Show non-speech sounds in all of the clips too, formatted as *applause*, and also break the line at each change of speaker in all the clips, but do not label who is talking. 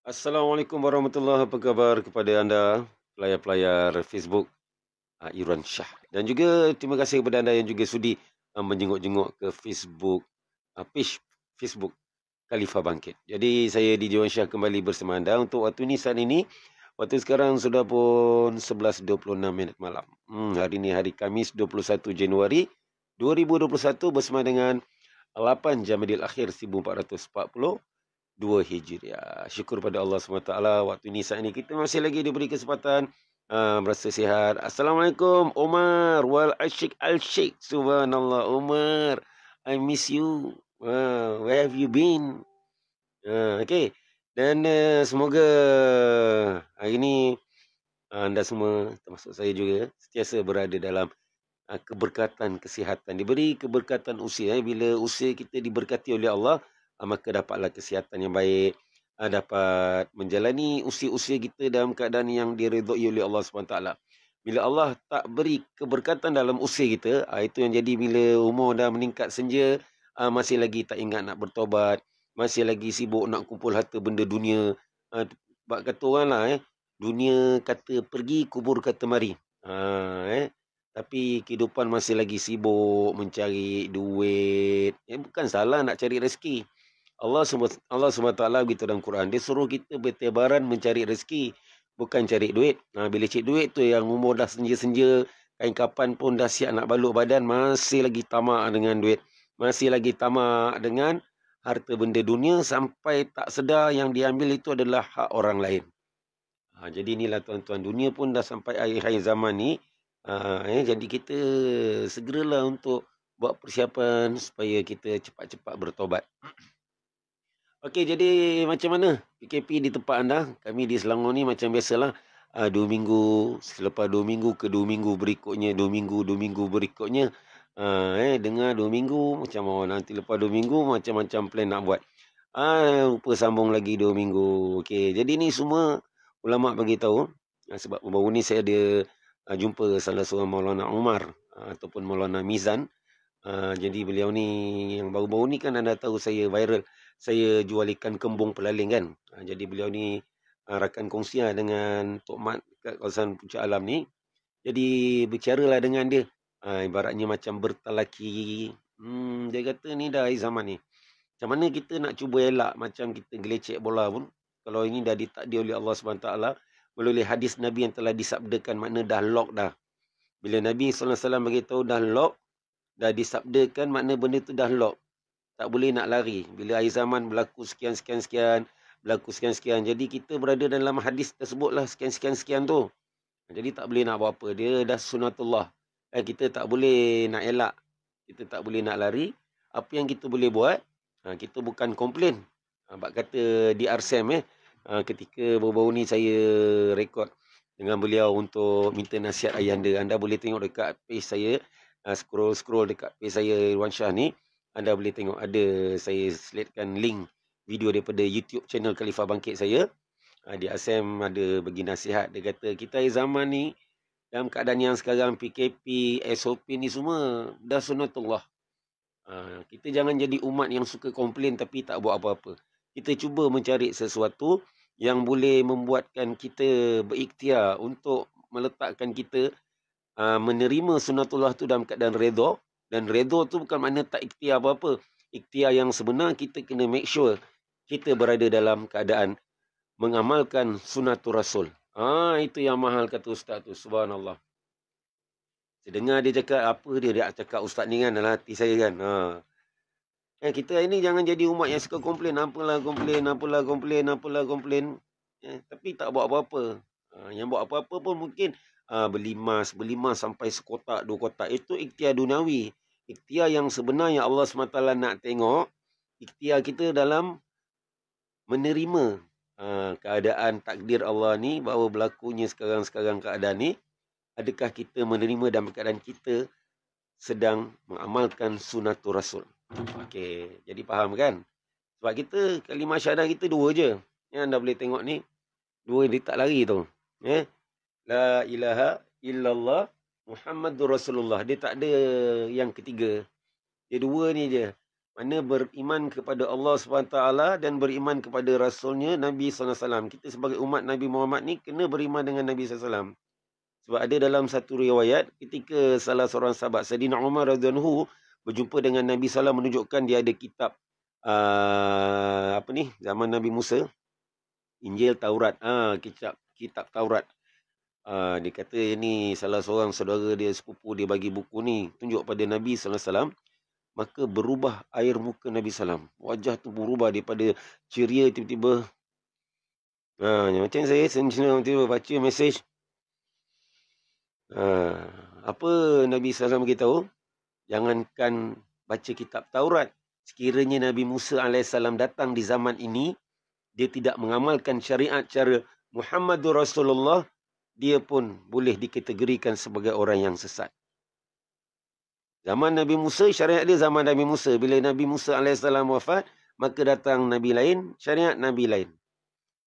Assalamualaikum warahmatullahi wabarakatuh. kepada anda pelayar-pelayar Facebook uh, Iran Shah dan juga terima kasih kepada anda yang juga sudi uh, menjenguk-jenguk ke Facebook uh, page Facebook Khalifah Bangkit. Jadi saya di Iran Shah kembali bersama anda untuk waktu ini saat ini waktu sekarang sudah pun 11.26 minit malam. Hmm, hari ini hari Kamis 21 Januari 2021 bersama dengan 8 Jamadil Akhir 1440 2 Hijriah. Ya, syukur pada Allah SWT. Waktu ini saat ini kita masih lagi diberi kesempatan uh, berasa sihat. Assalamualaikum Umar. Wal asyik al syik. Subhanallah Umar. I miss you. Uh, where have you been? Uh, okay. Dan uh, semoga hari ini uh, anda semua termasuk saya juga setiasa berada dalam keberkatan kesihatan. Diberi keberkatan usia. Eh. Bila usia kita diberkati oleh Allah maka dapatlah kesihatan yang baik ah, dapat menjalani usia-usia kita dalam keadaan yang diridhoi oleh Allah SWT. Bila Allah tak beri keberkatan dalam usia kita, ah, itu yang jadi bila umur dah meningkat senja, ah, masih lagi tak ingat nak bertobat, masih lagi sibuk nak kumpul harta benda dunia. Sebab kata orang eh, dunia kata pergi, kubur kata mari. Ha, eh. Tapi kehidupan masih lagi sibuk mencari duit. Eh, bukan salah nak cari rezeki. Allah SWT, Allah SWT kita dalam Quran. Dia suruh kita bertebaran mencari rezeki. Bukan cari duit. Ha, bila cari duit tu yang umur dah senja-senja. Kain kapan pun dah siap nak balut badan. Masih lagi tamak dengan duit. Masih lagi tamak dengan harta benda dunia. Sampai tak sedar yang diambil itu adalah hak orang lain. Ha, jadi inilah tuan-tuan. Dunia pun dah sampai akhir-akhir zaman ni. Ha, eh, jadi kita segeralah untuk buat persiapan. Supaya kita cepat-cepat bertobat. Okey, jadi macam mana PKP di tempat anda? Kami di Selangor ni macam biasalah. Uh, dua minggu, selepas dua minggu ke dua minggu berikutnya, dua minggu, dua minggu berikutnya. Uh, eh, dengar dua minggu, macam oh, nanti lepas dua minggu macam-macam plan nak buat. Uh, rupa sambung lagi dua minggu. Okey, jadi ni semua ulama' bagi tahu. Uh, sebab baru ni saya ada uh, jumpa salah seorang Maulana Umar uh, ataupun Maulana Mizan. Uh, jadi beliau ni yang baru-baru ni kan anda tahu saya viral saya jual ikan kembung pelaling kan. Ha, jadi beliau ni ha, rakan kongsi kongsian dengan Tok Mat kat kawasan Puncak Alam ni. Jadi bercaralah dengan dia. Ha, ibaratnya macam bertalaki. Hmm, dia kata ni dah air zaman ni. Macam mana kita nak cuba elak macam kita gelecek bola pun. Kalau ini dah ditakdir oleh Allah SWT. Melalui hadis Nabi yang telah disabdakan makna dah lock dah. Bila Nabi SAW beritahu dah lock. Dah disabdakan makna benda tu dah lock tak boleh nak lari bila air zaman berlaku sekian sekian sekian berlaku sekian sekian jadi kita berada dalam hadis tersebutlah sekian sekian sekian tu jadi tak boleh nak buat apa dia dah sunatullah eh, kita tak boleh nak elak kita tak boleh nak lari apa yang kita boleh buat ha, kita bukan komplain ha, bab kata di RSM eh ha, ketika baru-baru ni saya rekod dengan beliau untuk minta nasihat ayah anda anda boleh tengok dekat page saya scroll scroll dekat page saya wan Shah ni anda boleh tengok ada saya selitkan link video daripada YouTube channel Khalifah Bangkit saya. Ah, di Asem ada bagi nasihat. Dia kata kita zaman ni dalam keadaan yang sekarang PKP, SOP ni semua dah sunatullah. Ah, kita jangan jadi umat yang suka komplain tapi tak buat apa-apa. Kita cuba mencari sesuatu yang boleh membuatkan kita berikhtiar untuk meletakkan kita ah, menerima sunatullah tu dalam keadaan redha dan redha tu bukan makna tak ikhtiar apa-apa. Ikhtiar yang sebenar kita kena make sure kita berada dalam keadaan mengamalkan sunatul rasul. Ah ha, itu yang mahal kata ustaz tu. Subhanallah. Saya dengar dia cakap apa dia dia cakap ustaz ni kan dalam hati saya kan. Ha. Ya, kita ini jangan jadi umat yang suka komplain. Apalah komplain, apalah komplain, apalah komplain. Eh tapi tak buat apa-apa. Ha, yang buat apa-apa pun mungkin ha, beli emas, sampai sekotak, dua kotak. Itu ikhtiar Dunawi ikhtiar yang sebenar yang Allah SWT nak tengok, ikhtiar kita dalam menerima ha, keadaan takdir Allah ni, bahawa berlakunya sekarang-sekarang keadaan ni, adakah kita menerima dalam keadaan kita sedang mengamalkan sunatul rasul. Okey, jadi faham kan? Sebab kita, kalimah syahadah kita dua je. Yang anda boleh tengok ni, dua yang tak lari tu. Eh? La ilaha illallah Muhammadur Rasulullah. Dia tak ada yang ketiga. Dia dua ni je. Mana beriman kepada Allah SWT dan beriman kepada Rasulnya Nabi SAW. Kita sebagai umat Nabi Muhammad ni kena beriman dengan Nabi SAW. Sebab ada dalam satu riwayat ketika salah seorang sahabat Sadina Umar Radhanhu berjumpa dengan Nabi SAW menunjukkan dia ada kitab uh, apa ni zaman Nabi Musa. Injil Taurat. Ah, kitab, kitab Taurat. Uh, dia kata yang eh, ni salah seorang saudara dia sepupu dia bagi buku ni tunjuk pada Nabi sallallahu alaihi wasallam maka berubah air muka Nabi sallam wajah tu berubah daripada ceria tiba-tiba ha uh, macam saya senang tiba tiba baca mesej uh, apa Nabi sallam bagi tahu jangankan baca kitab Taurat sekiranya Nabi Musa alaihissalam datang di zaman ini dia tidak mengamalkan syariat cara Muhammadur Rasulullah dia pun boleh dikategorikan sebagai orang yang sesat. Zaman Nabi Musa, syariat dia zaman Nabi Musa. Bila Nabi Musa AS wafat, maka datang Nabi lain, syariat Nabi lain.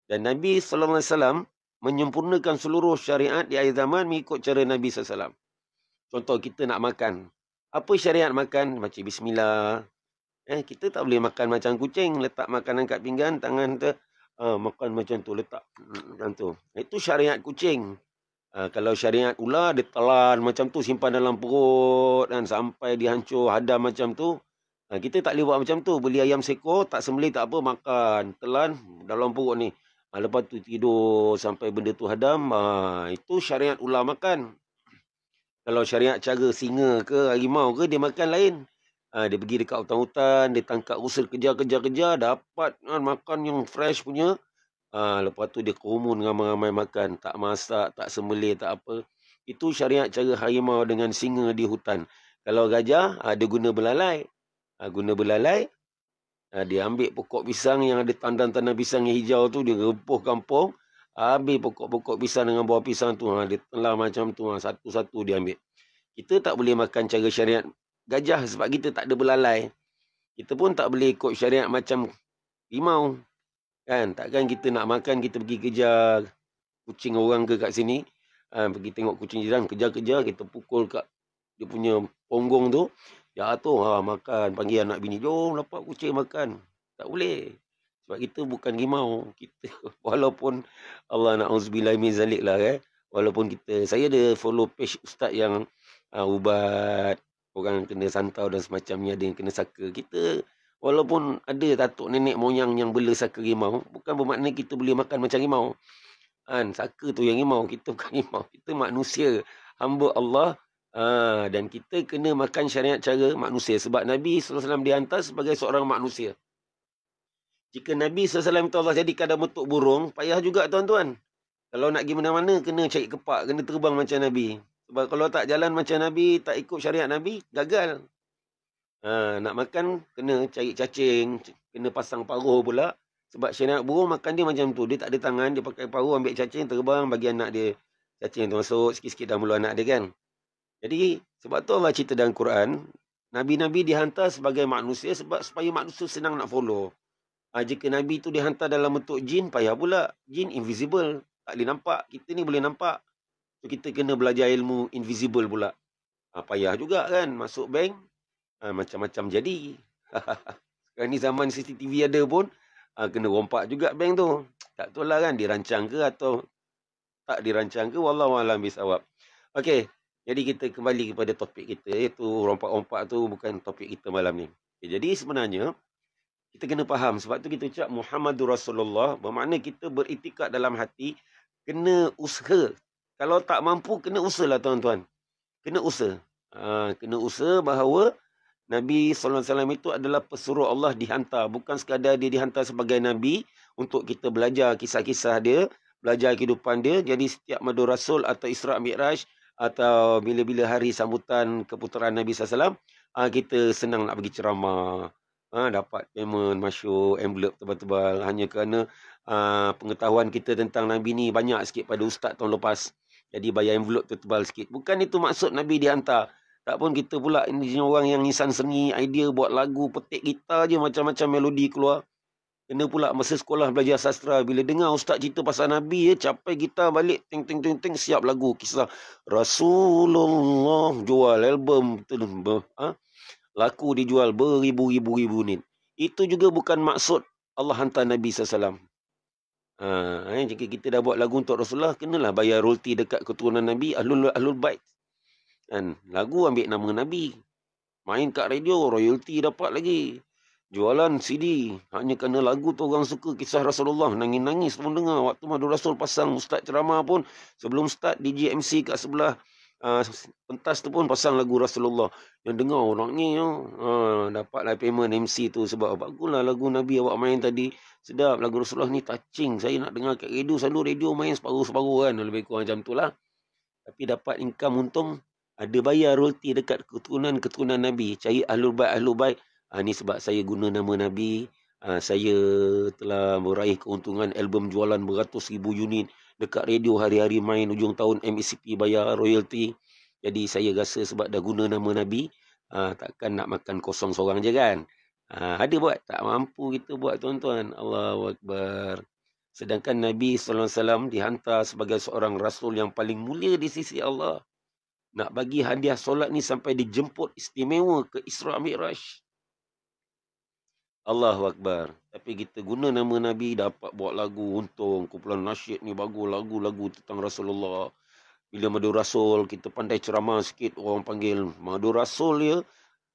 Dan Nabi SAW menyempurnakan seluruh syariat di akhir zaman mengikut cara Nabi SAW. Contoh kita nak makan. Apa syariat makan? Baca bismillah. Eh, kita tak boleh makan macam kucing. Letak makanan kat pinggan, tangan tu uh, makan macam tu letak mm, macam tu itu syariat kucing uh, kalau syariat ular dia telan macam tu simpan dalam perut dan sampai dihancur hadam macam tu uh, kita tak boleh buat macam tu beli ayam seko tak sembelih tak apa makan telan dalam perut ni uh, lepas tu tidur sampai benda tu hadam uh, itu syariat ular makan kalau syariat cara singa ke harimau ke dia makan lain Ha, dia pergi dekat hutan-hutan, dia tangkap rusa, kejar-kejar-kejar, dapat kan, makan yang fresh punya. Ha, lepas tu dia kerumun ramai-ramai makan. Tak masak, tak sembelih, tak apa. Itu syariat cara harimau dengan singa di hutan. Kalau gajah, ha, dia guna belalai. Ha, guna belalai, ha, dia ambil pokok pisang yang ada tandan-tandan pisang yang hijau tu, dia rempuh kampung. ambil pokok-pokok pisang dengan buah pisang tu, ha, dia telah macam tu, satu-satu ha, dia ambil. Kita tak boleh makan cara syariat gajah sebab kita tak ada belalai. Kita pun tak boleh ikut syariat macam rimau. Kan? Takkan kita nak makan, kita pergi kejar kucing orang ke kat sini. Ha, pergi tengok kucing jiran, kejar-kejar, kita pukul kat dia punya ponggong tu. Jatuh, ya ha, makan, panggil anak bini, jom lapar kucing makan. Tak boleh. Sebab kita bukan rimau. Kita, *laughs* walaupun Allah nak uzbilai min zalik lah. Eh? Walaupun kita, saya ada follow page ustaz yang uh, ubat orang kena santau dan semacamnya ada yang kena saka. Kita walaupun ada tatuk nenek moyang yang bela saka rimau, bukan bermakna kita boleh makan macam rimau. Kan, saka tu yang rimau, kita bukan *laughs* rimau. Kita manusia, hamba Allah aa, ah, dan kita kena makan syariat cara manusia sebab Nabi SAW dihantar sebagai seorang manusia. Jika Nabi SAW itu Allah jadikan dalam bentuk burung, payah juga tuan-tuan. Kalau nak pergi mana-mana, kena cari kepak, kena terbang macam Nabi. Sebab kalau tak jalan macam Nabi, tak ikut syariat Nabi, gagal. Ha, nak makan, kena cari cacing, kena pasang paruh pula. Sebab syariat burung makan dia macam tu. Dia tak ada tangan, dia pakai paruh, ambil cacing, terbang, bagi anak dia cacing tu masuk, sikit-sikit dah mula anak dia kan. Jadi, sebab tu Allah cerita dalam Quran, Nabi-Nabi dihantar sebagai manusia sebab supaya manusia senang nak follow. Ha, jika Nabi tu dihantar dalam bentuk jin, payah pula. Jin invisible, tak boleh nampak. Kita ni boleh nampak. So, kita kena belajar ilmu invisible pula. Ha, payah juga kan masuk bank. Ah, macam-macam ha, jadi. *laughs* Sekarang ni zaman CCTV ada pun. Ha, kena rompak juga bank tu. Tak tahu lah kan dirancang ke atau tak dirancang ke. Wallahualam bisawab. Okey. Jadi kita kembali kepada topik kita. Iaitu rompak-rompak tu bukan topik kita malam ni. Okay, jadi sebenarnya. Kita kena faham. Sebab tu kita ucap Muhammadur Rasulullah. Bermakna kita beritikat dalam hati. Kena usaha kalau tak mampu kena usah lah tuan-tuan. Kena usah, Ha, kena usah bahawa Nabi saw itu adalah pesuruh Allah dihantar, bukan sekadar dia dihantar sebagai nabi untuk kita belajar kisah-kisah dia, belajar kehidupan dia. Jadi setiap madu rasul atau Isra Mikraj atau bila-bila hari sambutan keputaran Nabi saw, ha, kita senang nak bagi ceramah. Ha, dapat payment, masuk envelope tebal-tebal hanya kerana ha, pengetahuan kita tentang Nabi ni banyak sikit pada ustaz tahun lepas. Jadi bayar envelope tu tebal sikit. Bukan itu maksud Nabi dihantar. Tak pun kita pula ini orang yang nisan seni, idea buat lagu, petik gitar je macam-macam melodi keluar. Kena pula masa sekolah belajar sastra. Bila dengar ustaz cerita pasal Nabi, ya, capai gitar balik, ting ting ting ting siap lagu. Kisah Rasulullah jual album. Ha? Laku dijual beribu-ribu-ribu ni. Itu juga bukan maksud Allah hantar Nabi SAW. Ha, eh, jika kita dah buat lagu untuk Rasulullah, kenalah bayar royalty dekat keturunan Nabi, Ahlul, Ahlul baik. Dan lagu ambil nama Nabi. Main kat radio, royalty dapat lagi. Jualan CD. Hanya kena lagu tu orang suka kisah Rasulullah. Nangis-nangis pun dengar. Waktu Madu Rasul pasang Ustaz ceramah pun. Sebelum start, DJ MC kat sebelah. Ah, pentas tu pun pasang lagu Rasulullah. Yang dengar orang ni, uh, oh, ah, dapatlah payment MC tu sebab oh, baguslah lagu Nabi awak main tadi. Sedap, lagu Rasulullah ni touching. Saya nak dengar kat radio, selalu radio main separuh-separuh kan. Lebih kurang macam tu lah. Tapi dapat income untung, ada bayar royalty dekat keturunan-keturunan Nabi. Cari ahlul baik, ahlul baik. Uh, ah, ni sebab saya guna nama Nabi. Uh, saya telah meraih keuntungan album jualan beratus ribu unit dekat radio hari-hari main ujung tahun MECP bayar royalty. Jadi saya rasa sebab dah guna nama Nabi, aa, ah, takkan nak makan kosong seorang je kan. Aa, ah, ada buat? Tak mampu kita buat tuan-tuan. Allahu Sedangkan Nabi SAW dihantar sebagai seorang rasul yang paling mulia di sisi Allah. Nak bagi hadiah solat ni sampai dijemput istimewa ke Isra Mi'raj. Allahu Akbar. Tapi kita guna nama Nabi dapat buat lagu untung. Kumpulan nasyid ni bagus lagu-lagu tentang Rasulullah. Bila Madu Rasul kita pandai ceramah sikit orang panggil Madu Rasul dia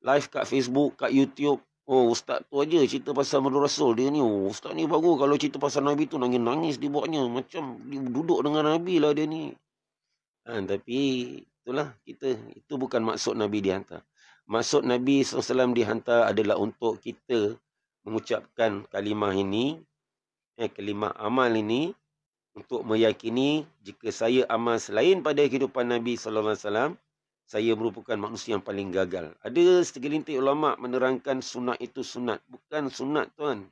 live kat Facebook, kat YouTube. Oh ustaz tu aja cerita pasal Madu Rasul dia ni. Oh, ustaz ni bagus kalau cerita pasal Nabi tu nangis-nangis dia buatnya. Macam dia duduk dengan Nabi lah dia ni. Ha, tapi itulah kita. Itu bukan maksud Nabi dihantar. Maksud Nabi SAW dihantar adalah untuk kita mengucapkan kalimah ini, eh, kalimah amal ini untuk meyakini jika saya amal selain pada kehidupan Nabi Sallallahu Alaihi Wasallam, saya merupakan manusia yang paling gagal. Ada segelintir ulama menerangkan sunat itu sunat, bukan sunat tuan.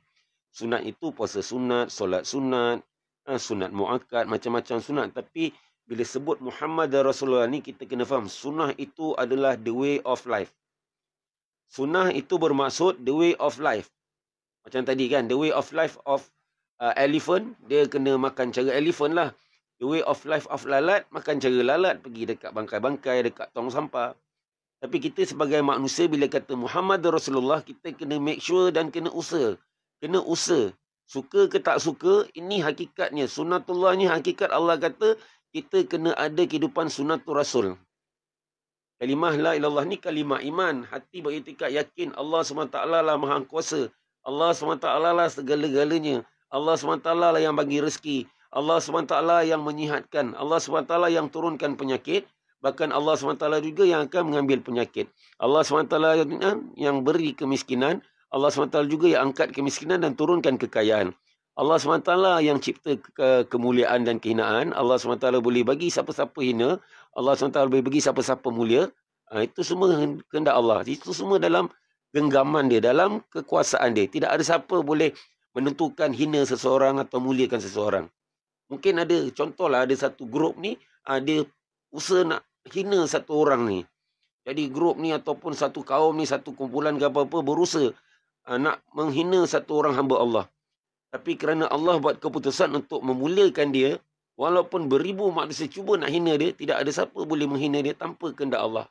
Sunat itu puasa sunat, solat sunat, ha, sunat muakat, macam-macam sunat. Tapi bila sebut Muhammad dan Rasulullah ni kita kena faham sunat itu adalah the way of life. Sunat itu bermaksud the way of life. Macam tadi kan, the way of life of uh, elephant, dia kena makan cara elephant lah. The way of life of lalat, makan cara lalat. Pergi dekat bangkai-bangkai, dekat tong sampah. Tapi kita sebagai manusia, bila kata Muhammad Rasulullah, kita kena make sure dan kena usaha. Kena usaha. Suka ke tak suka, ini hakikatnya. Sunnatullah ni hakikat Allah kata, kita kena ada kehidupan sunnatul rasul. Kalimah la ilallah ni kalimah iman. Hati beritikat yakin Allah SWT lah maha kuasa. Allah SWT lah segala-galanya. Allah SWT lah yang bagi rezeki. Allah SWT yang menyihatkan. Allah SWT yang turunkan penyakit. Bahkan Allah SWT juga yang akan mengambil penyakit. Allah SWT yang beri kemiskinan. Allah SWT juga yang angkat kemiskinan dan turunkan kekayaan. Allah SWT yang cipta ke kemuliaan dan kehinaan. Allah SWT boleh bagi siapa-siapa hina. Allah SWT boleh bagi siapa-siapa mulia. Ha, itu semua kehendak Allah. Itu semua dalam genggaman dia, dalam kekuasaan dia. Tidak ada siapa boleh menentukan hina seseorang atau muliakan seseorang. Mungkin ada, contohlah ada satu grup ni, ada ah, usaha nak hina satu orang ni. Jadi grup ni ataupun satu kaum ni, satu kumpulan ke apa-apa berusaha ah, nak menghina satu orang hamba Allah. Tapi kerana Allah buat keputusan untuk memuliakan dia, walaupun beribu manusia cuba nak hina dia, tidak ada siapa boleh menghina dia tanpa kehendak Allah.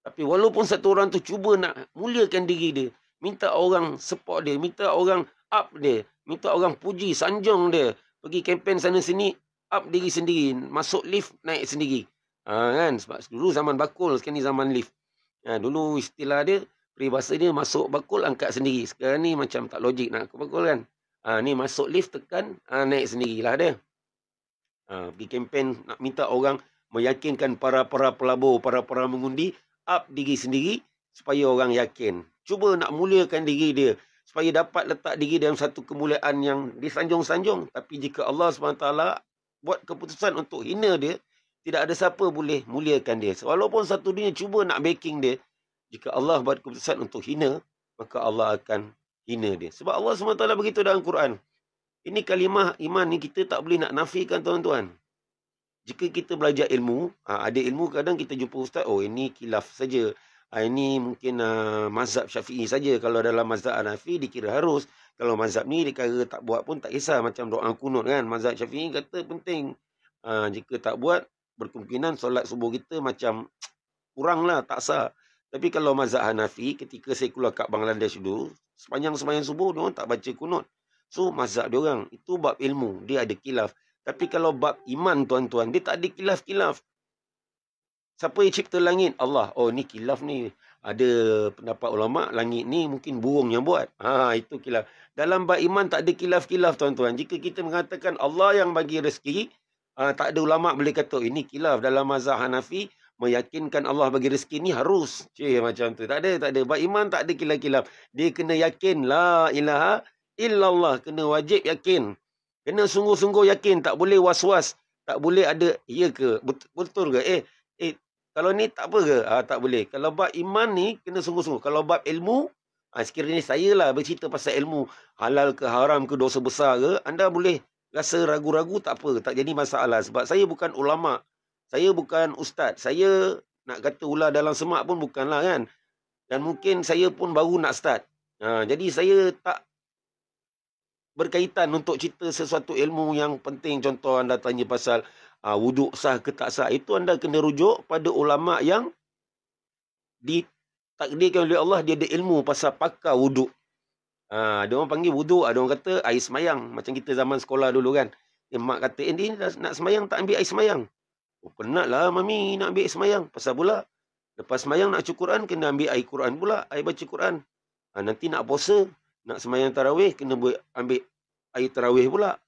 Tapi walaupun satu orang tu cuba nak muliakan diri dia, minta orang support dia, minta orang up dia, minta orang puji, sanjung dia, pergi kempen sana-sini, up diri sendiri, masuk lift, naik sendiri. Ha, kan? Sebab dulu zaman bakul, sekarang ni zaman lift. Ha, dulu istilah dia, peribahasa dia masuk bakul, angkat sendiri. Sekarang ni macam tak logik nak bakul kan. Ha, ni masuk lift, tekan, ha, naik sendirilah dia. Ha, pergi kempen, nak minta orang meyakinkan para-para pelabur, para-para mengundi, up diri sendiri supaya orang yakin. Cuba nak muliakan diri dia supaya dapat letak diri dalam satu kemuliaan yang disanjung-sanjung. Tapi jika Allah SWT buat keputusan untuk hina dia, tidak ada siapa boleh muliakan dia. Walaupun satu dunia cuba nak backing dia, jika Allah buat keputusan untuk hina, maka Allah akan hina dia. Sebab Allah SWT beritahu dalam Quran, ini kalimah iman ni kita tak boleh nak nafikan tuan-tuan jika kita belajar ilmu, ah, ada ilmu kadang kita jumpa ustaz, oh ini kilaf saja. Ah, ini mungkin uh, mazhab syafi'i saja. Kalau dalam mazhab anafi, dikira harus. Kalau mazhab ni, dikira tak buat pun tak kisah. Macam doa kunut kan. Mazhab syafi'i kata penting. Uh, jika tak buat, berkemungkinan solat subuh kita macam *tsk* kuranglah, tak sah. Tapi kalau mazhab Hanafi, ketika saya keluar kat Bangladesh dulu, sepanjang-sepanjang subuh, dia orang tak baca kunut. So, mazhab dia orang. Itu bab ilmu. Dia ada kilaf. Tapi kalau bab iman tuan-tuan, dia tak ada kilaf-kilaf. Siapa yang cipta langit? Allah. Oh, ni kilaf ni. Ada pendapat ulama, langit ni mungkin burung yang buat. Ha, itu kilaf. Dalam bab iman tak ada kilaf-kilaf tuan-tuan. Jika kita mengatakan Allah yang bagi rezeki, uh, tak ada ulama boleh kata oh, ini kilaf dalam mazhab Hanafi meyakinkan Allah bagi rezeki ni harus. Cih macam tu. Tak ada, tak ada. Bab iman tak ada kilaf-kilaf. Dia kena yakin la ilaha illallah, kena wajib yakin. Kena sungguh-sungguh yakin. Tak boleh was-was. Tak boleh ada ya ke. Betul ke? Eh, eh kalau ni tak apa ke? Ha, tak boleh. Kalau bab iman ni, kena sungguh-sungguh. Kalau bab ilmu, ha, sekiranya saya lah bercerita pasal ilmu. Halal ke haram ke dosa besar ke. Anda boleh rasa ragu-ragu tak apa. Tak jadi masalah. Sebab saya bukan ulama. Saya bukan ustaz. Saya nak kata ular dalam semak pun bukanlah kan. Dan mungkin saya pun baru nak start. Ha, jadi saya tak berkaitan untuk cerita sesuatu ilmu yang penting contoh anda tanya pasal uh, wuduk sah ke tak sah itu anda kena rujuk pada ulama yang ditakdirkan oleh Allah dia ada ilmu pasal pakar wuduk uh, dia orang panggil wuduk ada ah, orang kata air semayang macam kita zaman sekolah dulu kan eh, mak kata eh, dia nak semayang tak ambil air semayang oh, penatlah mami nak ambil air semayang pasal pula lepas semayang nak cukur Quran kena ambil air Quran pula air baca Quran uh, nanti nak puasa nak semayang tarawih, kena buat ambil air tarawih *laughs* pula.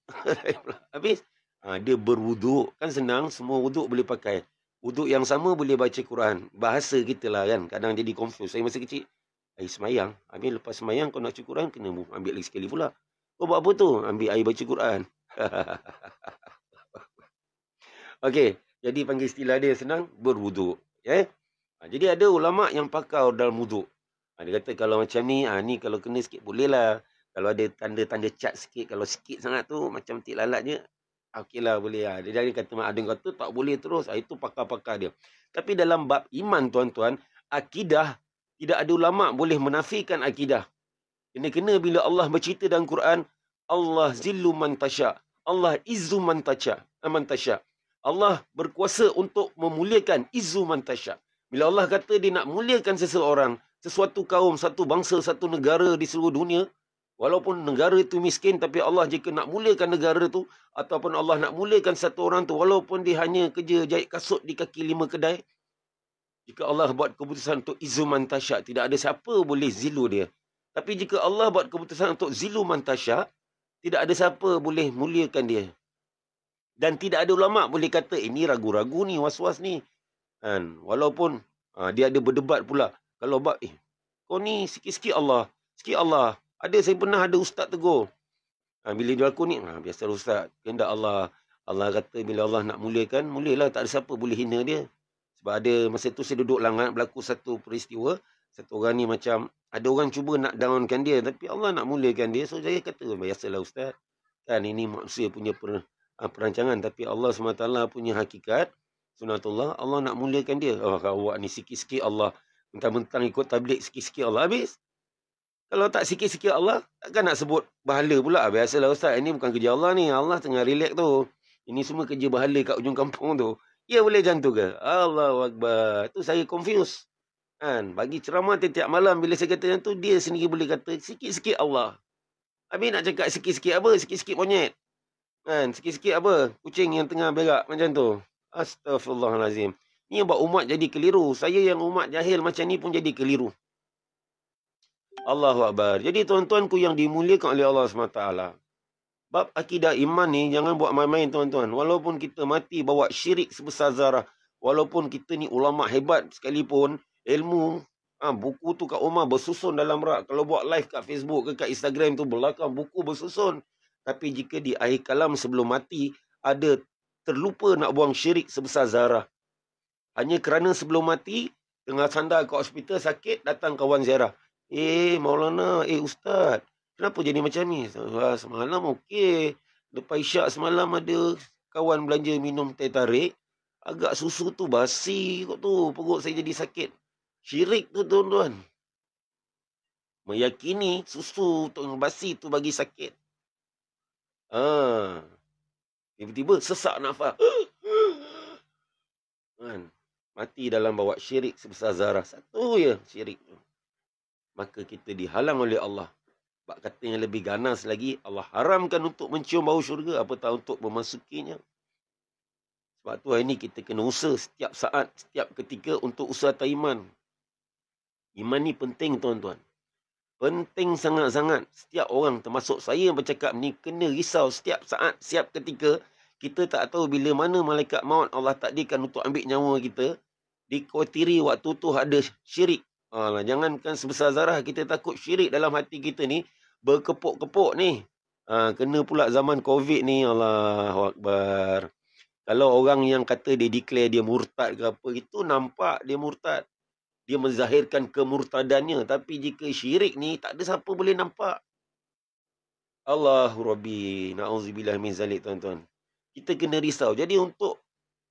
Habis, ha, dia berwuduk. Kan senang, semua wuduk boleh pakai. Wuduk yang sama boleh baca Quran. Bahasa kita lah kan, kadang jadi confused. Saya masa kecil, air semayang. Habis lepas semayang, kau nak baca Quran, kena ambil lagi sekali pula. Kau oh, buat apa tu? Ambil air baca Quran. *laughs* Okey, jadi panggil istilah dia senang, berwuduk. Yeah? Ha, jadi ada ulama' yang pakar dalam wuduk. Ha, dia kata kalau macam ni, ha, ni kalau kena sikit boleh lah. Kalau ada tanda-tanda cat sikit, kalau sikit sangat tu, macam tik lalat je, ah, okey lah boleh lah. Ha. Dia, dia kata, ada yang kata tak boleh terus, ha, itu pakar-pakar dia. Tapi dalam bab iman tuan-tuan, akidah, tidak ada ulama' boleh menafikan akidah. Kena-kena bila Allah bercerita dalam Quran, Allah zillu man tasha' Allah izu man tasha' eh, man tasha' Allah berkuasa untuk memuliakan izu man tasha' Bila Allah kata dia nak muliakan seseorang, sesuatu kaum, satu bangsa, satu negara di seluruh dunia. Walaupun negara itu miskin, tapi Allah jika nak mulakan negara itu, ataupun Allah nak mulakan satu orang tu, walaupun dia hanya kerja jahit kasut di kaki lima kedai, jika Allah buat keputusan untuk izuman tasyak, tidak ada siapa boleh zilu dia. Tapi jika Allah buat keputusan untuk zilu mantasya, tidak ada siapa boleh muliakan dia. Dan tidak ada ulama boleh kata, ini ragu-ragu ni, was-was ni. Dan walaupun ha, dia ada berdebat pula. Kalau bab eh, kau ni sikit-sikit Allah. Sikit Allah. Ada saya pernah ada ustaz tegur. Ha, bila dia aku ni, ha, biasa ustaz. Kendak Allah. Allah kata bila Allah nak mulakan, mulailah. Tak ada siapa boleh hina dia. Sebab ada masa tu saya duduk langat. Berlaku satu peristiwa. Satu orang ni macam, ada orang cuba nak downkan dia. Tapi Allah nak mulakan dia. So saya kata, biasalah ustaz. Kan ini manusia punya per, ha, perancangan. Tapi Allah SWT punya hakikat. Sunatullah. Allah nak mulakan dia. Oh, awak ni sikit-sikit Allah. Mentang-mentang ikut tablik sikit-sikit Allah habis. Kalau tak sikit-sikit Allah, takkan nak sebut bahala pula. Biasalah Ustaz, ini bukan kerja Allah ni. Allah tengah relax tu. Ini semua kerja bahala kat ujung kampung tu. Ya boleh macam tu ke? Allahu Akbar. Itu saya confused. Kan? Bagi ceramah tiap-tiap malam, bila saya kata macam tu, dia sendiri boleh kata sikit-sikit Allah. Habis nak cakap sikit-sikit apa? Sikit-sikit monyet. Kan? Sikit-sikit apa? Kucing yang tengah berak macam tu. Astaghfirullahalazim. Ini yang buat umat jadi keliru. Saya yang umat jahil macam ni pun jadi keliru. Allahu Akbar. Jadi tuan-tuanku yang dimuliakan oleh Allah SWT. Bab akidah iman ni jangan buat main-main tuan-tuan. Walaupun kita mati bawa syirik sebesar zarah. Walaupun kita ni ulama' hebat sekalipun. Ilmu. Ha, buku tu kat rumah bersusun dalam rak. Kalau buat live kat Facebook ke kat Instagram tu belakang buku bersusun. Tapi jika di akhir kalam sebelum mati. Ada terlupa nak buang syirik sebesar zarah. Hanya kerana sebelum mati, tengah sandar ke hospital sakit, datang kawan ziarah. Eh, Maulana, eh Ustaz, kenapa jadi macam ni? Ah, semalam okey. Lepas isyak semalam ada kawan belanja minum teh tarik. Agak susu tu basi kot tu. Perut saya jadi sakit. Syirik tu tuan-tuan. Meyakini susu tu basi tu bagi sakit. Ah. Tiba-tiba sesak nafas. Kan. *gasps* mati dalam bawa syirik sebesar zarah. Satu ya syirik. Maka kita dihalang oleh Allah. Bak kata yang lebih ganas lagi, Allah haramkan untuk mencium bau syurga, apatah untuk memasukinya. Sebab tu hari ni kita kena usaha setiap saat, setiap ketika untuk usaha atas iman. Iman ni penting tuan-tuan. Penting sangat-sangat. Setiap orang termasuk saya yang bercakap ni kena risau setiap saat, Setiap ketika kita tak tahu bila mana malaikat maut Allah takdirkan untuk ambil nyawa kita. Dikotiri waktu tu ada syirik. Alah, jangankan sebesar zarah kita takut syirik dalam hati kita ni berkepuk-kepuk ni. Ha, kena pula zaman COVID ni. Allahuakbar. Kalau orang yang kata dia declare dia murtad ke apa, itu nampak dia murtad. Dia menzahirkan kemurtadannya. Tapi jika syirik ni, tak ada siapa boleh nampak. Allahu Rabbi. Na'udzubillah min zalik tuan-tuan kita kena risau. Jadi untuk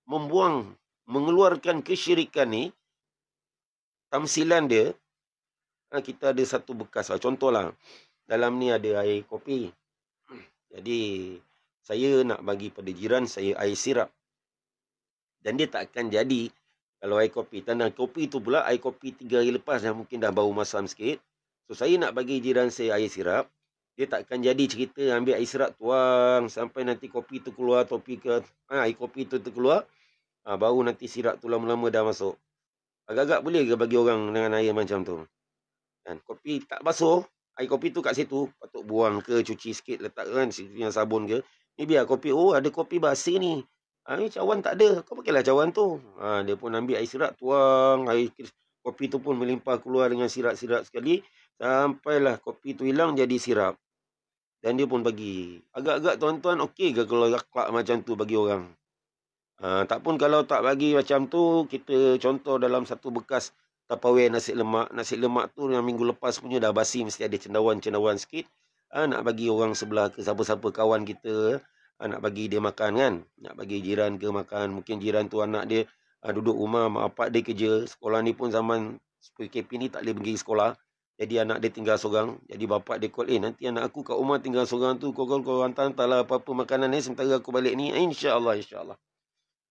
membuang, mengeluarkan kesyirikan ni, tamsilan dia, ah, kita ada satu bekas. Lah. Contohlah, dalam ni ada air kopi. Jadi, saya nak bagi pada jiran saya air sirap. Dan dia tak akan jadi kalau air kopi. Tanda kopi tu pula, air kopi tiga hari lepas dah mungkin dah bau masam sikit. So, saya nak bagi jiran saya air sirap dia takkan jadi cerita ambil air serap tuang sampai nanti kopi tu keluar topi ke ha, air kopi tu terkeluar ha, baru nanti sirap tu lama-lama dah masuk agak-agak boleh ke bagi orang dengan air macam tu kan kopi tak basuh air kopi tu kat situ patut buang ke cuci sikit letak kan sikit yang sabun ke ni biar kopi oh ada kopi basi ni ha, ni cawan tak ada kau pakailah cawan tu ha, dia pun ambil air sirap tuang air kopi tu pun melimpah keluar dengan sirap-sirap sekali Sampailah kopi tu hilang jadi sirap. Dan dia pun bagi. Agak-agak tuan-tuan okey ke kalau raklak macam tu bagi orang. Uh, tak pun kalau tak bagi macam tu, kita contoh dalam satu bekas tapawai nasi lemak. Nasi lemak tu yang minggu lepas punya dah basi, mesti ada cendawan-cendawan sikit. Uh, nak bagi orang sebelah ke siapa-siapa kawan kita, uh, nak bagi dia makan kan. Nak bagi jiran ke makan. Mungkin jiran tu anak dia uh, duduk rumah, mak apak dia kerja. Sekolah ni pun zaman PKP ni tak boleh pergi sekolah. Jadi anak dia tinggal seorang. Jadi bapak dia call. Eh nanti anak aku kat rumah tinggal seorang tu. Kau call kau hantar hantarlah apa-apa makanan ni. Sementara aku balik ni. Ah, InsyaAllah. InsyaAllah.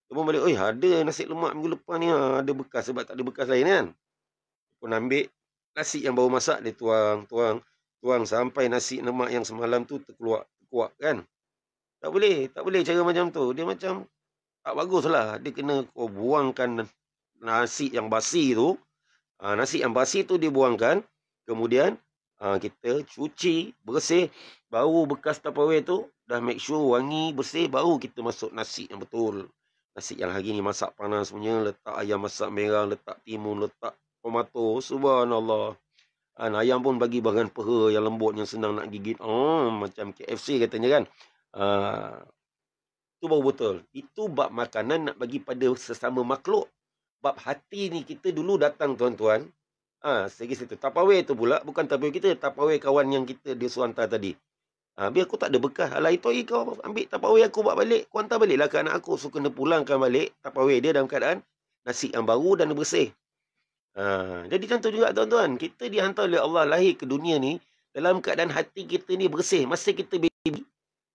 Kemudian balik. Oi ada nasi lemak minggu lepas ni. Ah, ada bekas sebab tak ada bekas lain kan. Pun ambil. Nasi yang baru masak dia tuang. Tuang. Tuang sampai nasi lemak yang semalam tu terkeluar. Terkuak kan. Tak boleh. Tak boleh cara macam tu. Dia macam. Tak bagus lah. Dia kena kau buangkan nasi yang basi tu. Ah, nasi yang basi tu dia buangkan. Kemudian uh, kita cuci bersih baru bekas tupperware tu dah make sure wangi bersih baru kita masuk nasi yang betul. Nasi yang hari ni masak panas punya letak ayam masak merah, letak timun, letak tomato. Subhanallah. Dan ayam pun bagi bahan peha yang lembut yang senang nak gigit. Oh macam KFC katanya kan. Itu ah, baru betul. Itu bab makanan nak bagi pada sesama makhluk. Bab hati ni kita dulu datang tuan-tuan. Ah, ha, segi situ. Tapawe tu pula bukan tapawe kita, tapawe kawan yang kita dia suruh tadi. Ah, ha, biar aku tak ada bekas. Alah itu ai kau ambil tapawe aku bawa balik. Kau hantar baliklah ke anak aku. So nak pulangkan balik tapawe dia dalam keadaan nasi yang baru dan bersih. Ha, jadi contoh juga tuan-tuan, kita dihantar oleh Allah lahir ke dunia ni dalam keadaan hati kita ni bersih masa kita baby.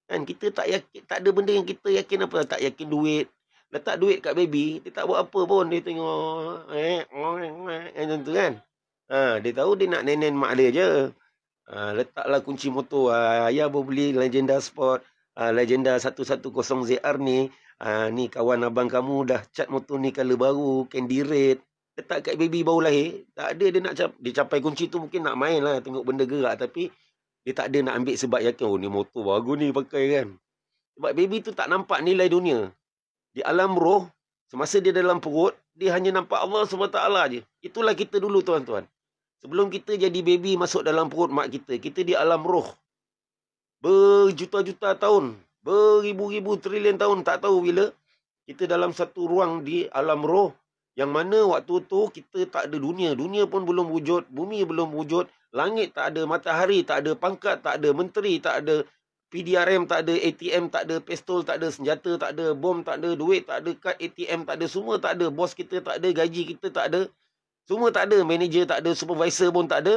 Kan kita tak yakin tak ada benda yang kita yakin apa tak yakin duit, Letak duit kat baby, dia tak buat apa pun. Dia tengok... Eh, eh, eh, eh, macam tu kan? Ha, dia tahu dia nak nenen mak dia je. Ha, letaklah kunci motor. Ha, ayah baru beli Legenda Sport. Ha, Legenda 110ZR ni. Ha, ni kawan abang kamu dah cat motor ni color baru. Candy red. Letak kat baby baru lahir. Tak ada dia nak cap dia capai kunci tu mungkin nak main lah. Tengok benda gerak. Tapi dia tak ada nak ambil sebab yakin. Oh ni motor baru ni pakai kan. Sebab baby tu tak nampak nilai dunia. Di alam roh. Semasa dia dalam perut. Dia hanya nampak Allah SWT je. Itulah kita dulu tuan-tuan. Sebelum kita jadi baby masuk dalam perut mak kita, kita di alam roh. Berjuta-juta tahun, beribu-ribu trilion tahun, tak tahu bila. Kita dalam satu ruang di alam roh yang mana waktu tu kita tak ada dunia. Dunia pun belum wujud, bumi belum wujud, langit tak ada, matahari tak ada, pangkat tak ada, menteri tak ada, PDRM tak ada, ATM tak ada, pistol tak ada, senjata tak ada, bom tak ada, duit tak ada, kad ATM tak ada, semua tak ada, bos kita tak ada, gaji kita tak ada. Semua tak ada, manager tak ada, supervisor pun tak ada.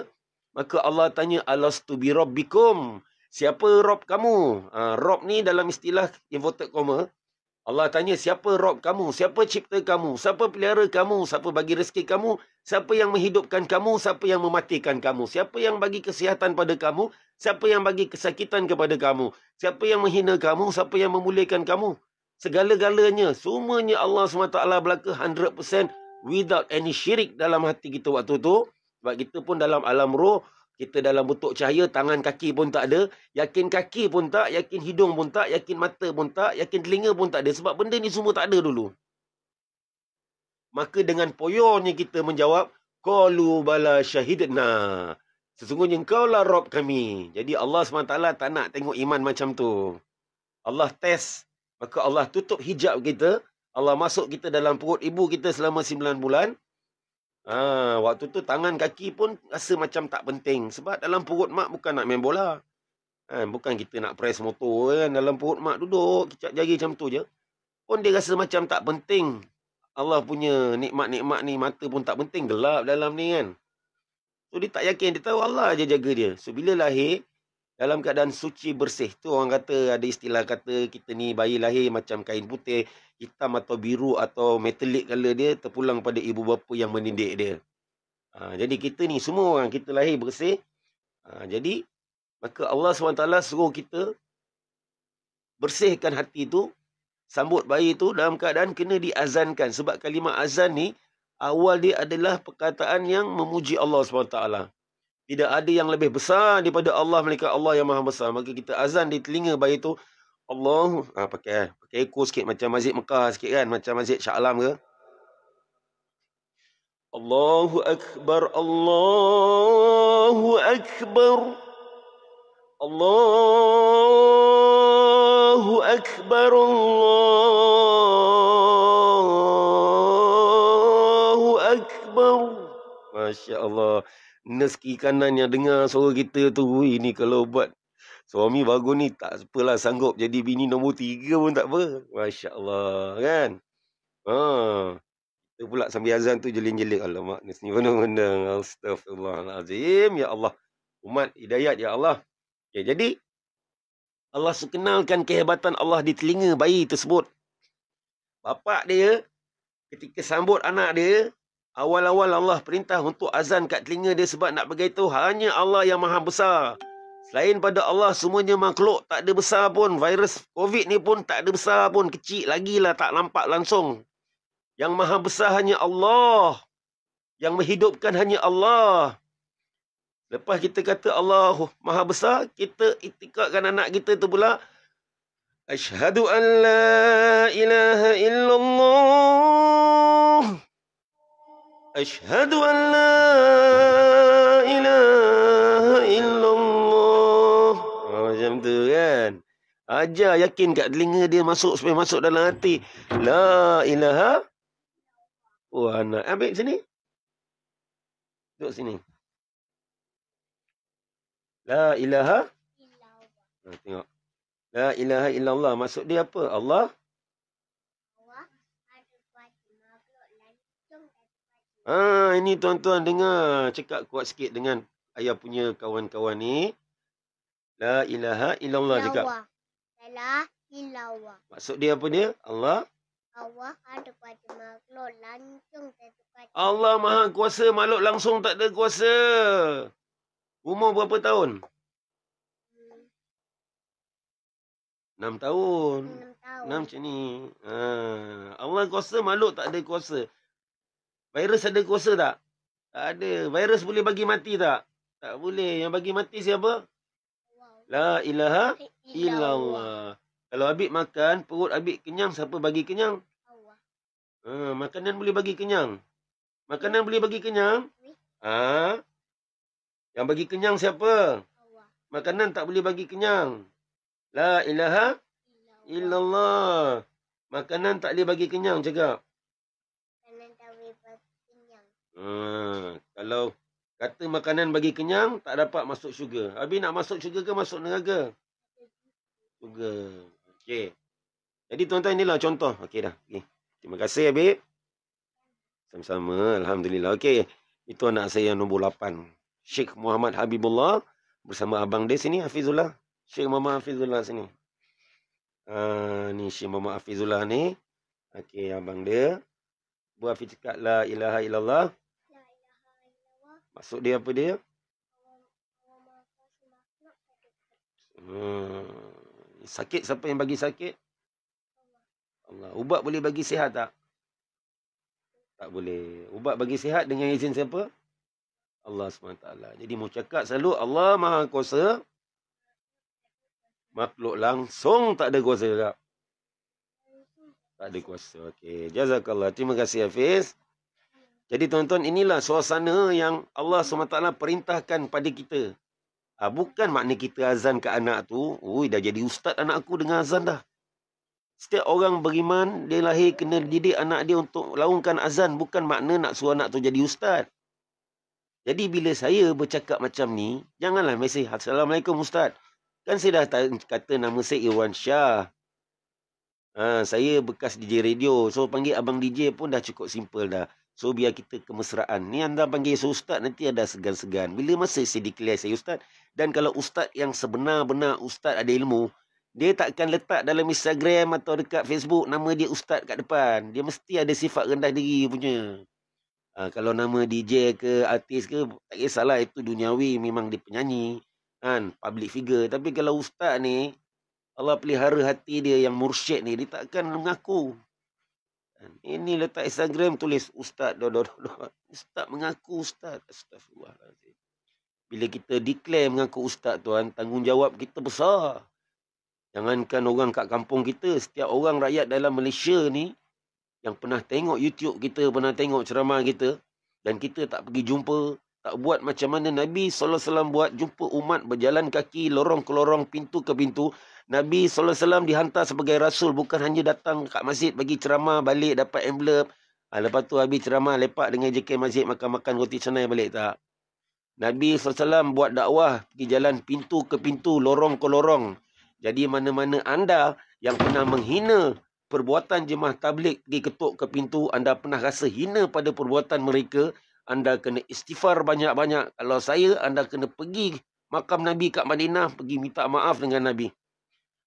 Maka Allah tanya, Allah bi rabbikum. Siapa rob kamu? Ha, rob ni dalam istilah inverted comma. Allah tanya, siapa rob kamu? Siapa cipta kamu? Siapa pelihara kamu? Siapa bagi rezeki kamu? Siapa yang menghidupkan kamu? Siapa yang mematikan kamu? Siapa yang bagi kesihatan pada kamu? Siapa yang bagi kesakitan kepada kamu? Siapa yang menghina kamu? Siapa yang memulihkan kamu? Segala-galanya, semuanya Allah SWT belaka 100% without any syirik dalam hati kita waktu tu. Sebab kita pun dalam alam roh, kita dalam bentuk cahaya, tangan kaki pun tak ada. Yakin kaki pun tak, yakin hidung pun tak, yakin mata pun tak, yakin telinga pun tak ada. Sebab benda ni semua tak ada dulu. Maka dengan poyonya kita menjawab, Qalu bala syahidna. Sesungguhnya engkau lah Rob kami. Jadi Allah SWT tak nak tengok iman macam tu. Allah test. Maka Allah tutup hijab kita. Allah masuk kita dalam perut ibu kita selama 9 bulan. Ha, waktu tu tangan kaki pun rasa macam tak penting. Sebab dalam perut mak bukan nak main bola. Ha, bukan kita nak press motor kan. Dalam perut mak duduk, kicap jari macam tu je. Pun dia rasa macam tak penting. Allah punya nikmat-nikmat ni mata pun tak penting. Gelap dalam ni kan. So dia tak yakin. Dia tahu Allah je jaga dia. So bila lahir, dalam keadaan suci bersih. Tu orang kata ada istilah kata kita ni bayi lahir macam kain putih hitam atau biru atau metalik color dia terpulang pada ibu bapa yang mendidik dia. Ha, jadi kita ni semua orang kita lahir bersih. Ha, jadi maka Allah SWT suruh kita bersihkan hati tu. Sambut bayi tu dalam keadaan kena diazankan. Sebab kalimah azan ni awal dia adalah perkataan yang memuji Allah SWT. Tidak ada yang lebih besar daripada Allah, Malaikat Allah yang Maha Besar. Maka kita azan di telinga bayi tu Allah ha, pakai eh. pakai ekor sikit macam Mazik Mekah sikit kan macam Mazik Sya'alam ke Allahu akbar Allahu akbar Allahu akbar Allahu akbar Masya-Allah Neski kanan yang dengar suara kita tu Ini kalau buat Suami bagus ni tak apalah sanggup jadi bini nombor tiga pun tak apa. Masya Allah kan. Ha. Kita pula sambil azan tu jelin jelin Alamak ni sini benda-benda. Astaghfirullahaladzim. Ya Allah. Umat hidayat ya Allah. Ya, jadi Allah sekenalkan kehebatan Allah di telinga bayi tersebut. bapa dia ketika sambut anak dia. Awal-awal Allah perintah untuk azan kat telinga dia sebab nak beritahu hanya Allah yang maha besar. Selain pada Allah, semuanya makhluk. Tak ada besar pun. Virus COVID ni pun tak ada besar pun. Kecil lagi lah tak nampak langsung. Yang maha besar hanya Allah. Yang menghidupkan hanya Allah. Lepas kita kata Allah maha besar, kita itikadkan anak kita tu pula. Ashadu an la ilaha illallah. Ashadu an la ilaha macam tu kan. Aja yakin kat telinga dia masuk supaya masuk dalam hati. La ilaha. Wah oh, nak ambil sini. Duduk sini. La ilaha. Ha, tengok. La ilaha illallah. Maksud dia apa? Allah. Ah ha, ini tuan-tuan dengar. Cekak kuat sikit dengan ayah punya kawan-kawan ni. La ilaha illallah juga. La ilallah. illallah. Maksud dia apa dia? Allah. Allah ada kuasa makhluk langsung tak ada Allah maha kuasa makhluk langsung tak ada kuasa. Umur berapa tahun? Hmm. Enam hmm. tahun. Enam macam ni. Ha. Allah kuasa makhluk tak ada kuasa. Virus ada kuasa tak? Tak ada. Virus boleh bagi mati tak? Tak boleh. Yang bagi mati siapa? La ilaha illallah. Kalau abik makan, perut abik kenyang, siapa bagi kenyang? Allah. Ha, makanan boleh bagi kenyang. Makanan boleh bagi kenyang? Ah. Ha? Yang bagi kenyang siapa? Allah. Makanan tak boleh bagi kenyang. La ilaha illallah. Makanan tak boleh bagi kenyang cakap. Makanan tak boleh bagi kenyang. Ha, kalau Kata makanan bagi kenyang, tak dapat masuk sugar. Abi nak masuk sugar ke masuk neraka? Sugar. Okey. Jadi tuan-tuan inilah contoh. Okey dah. Okay. Terima kasih Abi. Sama-sama. Alhamdulillah. Okey. Itu anak saya yang nombor 8. Sheikh Muhammad Habibullah. Bersama abang dia sini Hafizullah. Sheikh Muhammad Hafizullah sini. Uh, ni Sheikh Muhammad Hafizullah ni. Okey abang dia. Buat Hafiz cakap la ilaha illallah. Masuk dia apa dia? Hmm. Sakit siapa yang bagi sakit? Allah. Ubat boleh bagi sihat tak? Tak boleh. Ubat bagi sihat dengan izin siapa? Allah SWT. Jadi mau cakap selalu Allah Maha Kuasa. Makhluk langsung tak ada kuasa tak? Tak ada kuasa. Okay Jazakallah. Terima kasih Hafiz. Jadi tuan-tuan inilah suasana yang Allah SWT perintahkan pada kita. Ha, bukan makna kita azan ke anak tu. Ui dah jadi ustaz anak aku dengan azan dah. Setiap orang beriman dia lahir kena didik anak dia untuk laungkan azan. Bukan makna nak suruh anak tu jadi ustaz. Jadi bila saya bercakap macam ni. Janganlah mesej Assalamualaikum ustaz. Kan saya dah kata nama saya Irwan Shah. Ha, saya bekas DJ radio. So panggil abang DJ pun dah cukup simple dah. So biar kita kemesraan. Ni anda panggil saya ustaz nanti ada segan-segan. Bila masa saya declare saya ustaz. Dan kalau ustaz yang sebenar-benar ustaz ada ilmu. Dia tak akan letak dalam Instagram atau dekat Facebook nama dia ustaz kat depan. Dia mesti ada sifat rendah diri punya. Ha, kalau nama DJ ke artis ke tak kisahlah itu duniawi memang dia penyanyi. Kan, public figure. Tapi kalau ustaz ni Allah pelihara hati dia yang mursyid ni. Dia takkan mengaku. Kan? Ini letak Instagram tulis Ustaz. Do, do, do, Ustaz mengaku Ustaz. Astagfirullahaladzim. Bila kita declare mengaku Ustaz tuan, tanggungjawab kita besar. Jangankan orang kat kampung kita, setiap orang rakyat dalam Malaysia ni, yang pernah tengok YouTube kita, pernah tengok ceramah kita, dan kita tak pergi jumpa, tak buat macam mana Nabi sallallahu buat jumpa umat berjalan kaki lorong ke lorong pintu ke pintu Nabi sallallahu dihantar sebagai rasul bukan hanya datang kat masjid bagi ceramah balik dapat emblem ha, lepas tu habis ceramah lepak dengan JK masjid makan-makan roti canai balik tak Nabi sallallahu buat dakwah pergi jalan pintu ke pintu lorong ke lorong jadi mana-mana anda yang pernah menghina perbuatan jemaah tablik pergi ketuk ke pintu anda pernah rasa hina pada perbuatan mereka anda kena istighfar banyak-banyak. Kalau saya, anda kena pergi makam Nabi kat Madinah, pergi minta maaf dengan Nabi.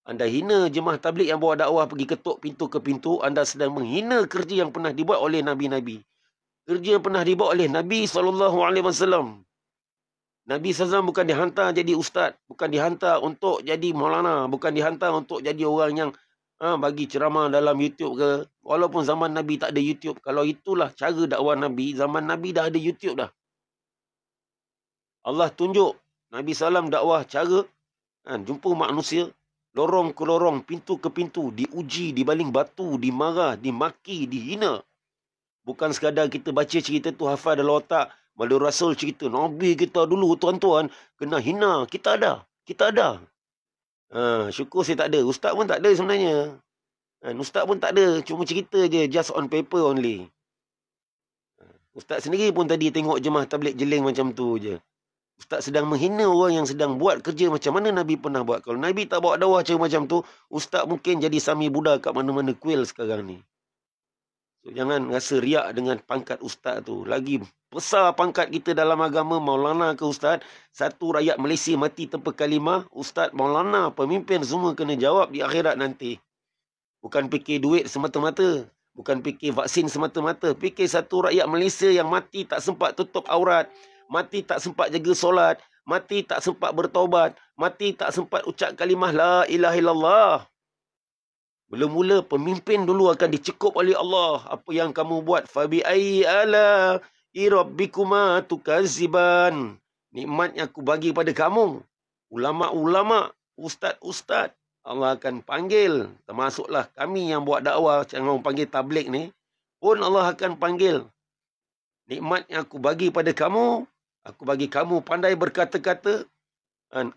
Anda hina jemaah tablik yang bawa dakwah pergi ketuk pintu ke pintu, anda sedang menghina kerja yang pernah dibuat oleh Nabi-Nabi. Kerja yang pernah dibuat oleh Nabi SAW. Nabi SAW bukan dihantar jadi ustaz, bukan dihantar untuk jadi maulana, bukan dihantar untuk jadi orang yang ha, bagi ceramah dalam YouTube ke. Walaupun zaman Nabi tak ada YouTube. Kalau itulah cara dakwah Nabi, zaman Nabi dah ada YouTube dah. Allah tunjuk Nabi SAW dakwah cara ha, jumpa manusia. Lorong ke lorong, pintu ke pintu. Diuji, dibaling batu, dimarah, dimaki, dihina. Bukan sekadar kita baca cerita tu hafal dalam otak. Malu Rasul cerita, Nabi kita dulu tuan-tuan kena hina. Kita ada. Kita ada. Ha, syukur saya tak ada. Ustaz pun tak ada sebenarnya. Ha, Ustaz pun tak ada. Cuma cerita je. Just on paper only. Ha, Ustaz sendiri pun tadi tengok jemaah tablet jeling macam tu je. Ustaz sedang menghina orang yang sedang buat kerja macam mana Nabi pernah buat. Kalau Nabi tak bawa dawah macam tu, Ustaz mungkin jadi sami buddha kat mana-mana kuil sekarang ni jangan rasa riak dengan pangkat ustaz tu. Lagi besar pangkat kita dalam agama maulana ke ustaz. Satu rakyat Malaysia mati tanpa kalimah. Ustaz maulana pemimpin semua kena jawab di akhirat nanti. Bukan fikir duit semata-mata. Bukan fikir vaksin semata-mata. Fikir satu rakyat Malaysia yang mati tak sempat tutup aurat. Mati tak sempat jaga solat. Mati tak sempat bertobat. Mati tak sempat ucap kalimah la ilaha illallah. Mula-mula pemimpin dulu akan dicekup oleh Allah. Apa yang kamu buat? Fabi ayi ala irabbikuma tukaziban. Nikmat yang aku bagi pada kamu. Ulama-ulama, ustaz-ustaz. Allah akan panggil. Termasuklah kami yang buat dakwah. yang orang panggil tablik ni. Pun Allah akan panggil. Nikmat yang aku bagi pada kamu. Aku bagi kamu pandai berkata-kata.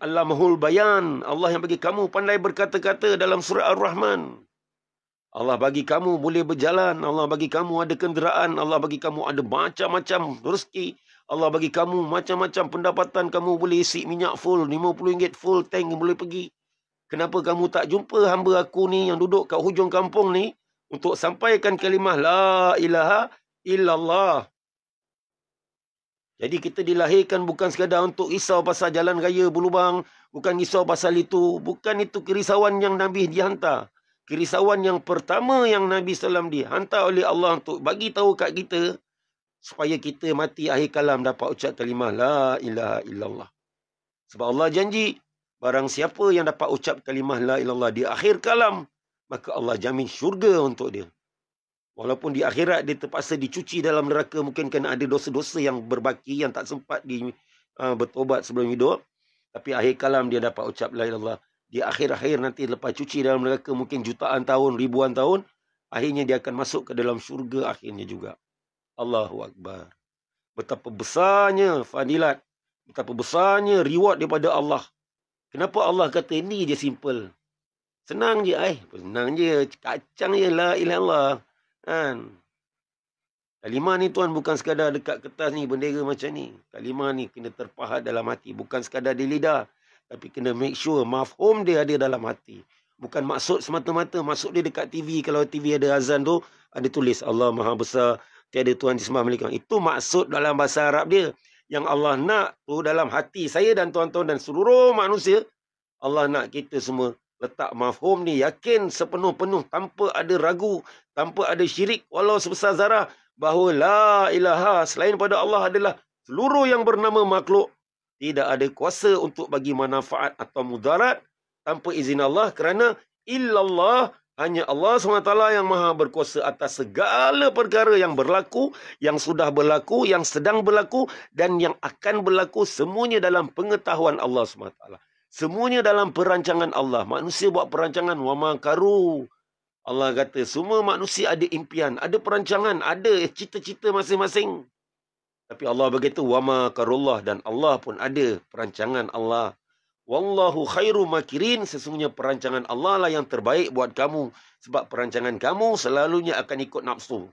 Allah mahul bayan. Allah yang bagi kamu pandai berkata-kata dalam surah Ar-Rahman. Allah bagi kamu boleh berjalan. Allah bagi kamu ada kenderaan. Allah bagi kamu ada macam-macam rezeki. Allah bagi kamu macam-macam pendapatan. Kamu boleh isi minyak full. RM50 full tank boleh pergi. Kenapa kamu tak jumpa hamba aku ni yang duduk kat hujung kampung ni. Untuk sampaikan kalimah La ilaha illallah. Jadi kita dilahirkan bukan sekadar untuk risau pasal jalan raya bulubang. Bukan risau pasal itu. Bukan itu kerisauan yang Nabi dihantar kerisauan yang pertama yang Nabi Sallam dihantar oleh Allah untuk bagi tahu kat kita supaya kita mati akhir kalam dapat ucap kalimah La ilaha illallah. Sebab Allah janji barang siapa yang dapat ucap kalimah La ilallah di akhir kalam maka Allah jamin syurga untuk dia. Walaupun di akhirat dia terpaksa dicuci dalam neraka mungkin kena ada dosa-dosa yang berbaki yang tak sempat di uh, bertobat sebelum hidup. Tapi akhir kalam dia dapat ucap la ilallah di akhir-akhir nanti lepas cuci dalam neraka mungkin jutaan tahun, ribuan tahun, akhirnya dia akan masuk ke dalam syurga akhirnya juga. Allahu Akbar. Betapa besarnya fadilat, betapa besarnya reward daripada Allah. Kenapa Allah kata ini dia simple? Senang je, eh. Senang je. Kacang je, la ilah Allah. Kan? Kalimah ni tuan bukan sekadar dekat kertas ni, bendera macam ni. Kalimah ni kena terpahat dalam hati. Bukan sekadar di lidah. Tapi kena make sure mafhum dia ada dalam hati. Bukan maksud semata-mata. Maksud dia dekat TV. Kalau TV ada azan tu, ada tulis Allah Maha Besar. Tiada Tuhan disembah milikkan. Itu maksud dalam bahasa Arab dia. Yang Allah nak tu dalam hati saya dan tuan-tuan dan seluruh manusia. Allah nak kita semua letak mafhum ni. Yakin sepenuh-penuh tanpa ada ragu. Tanpa ada syirik. Walau sebesar zarah. Bahawa la ilaha selain pada Allah adalah seluruh yang bernama makhluk tidak ada kuasa untuk bagi manfaat atau mudarat tanpa izin Allah kerana illallah hanya Allah SWT yang maha berkuasa atas segala perkara yang berlaku, yang sudah berlaku, yang sedang berlaku dan yang akan berlaku semuanya dalam pengetahuan Allah SWT. Semuanya dalam perancangan Allah. Manusia buat perancangan. Wama karu. Allah kata semua manusia ada impian, ada perancangan, ada cita-cita masing-masing. Tapi Allah begitu wama karullah dan Allah pun ada perancangan Allah. Wallahu khairu makirin sesungguhnya perancangan Allah lah yang terbaik buat kamu sebab perancangan kamu selalunya akan ikut nafsu.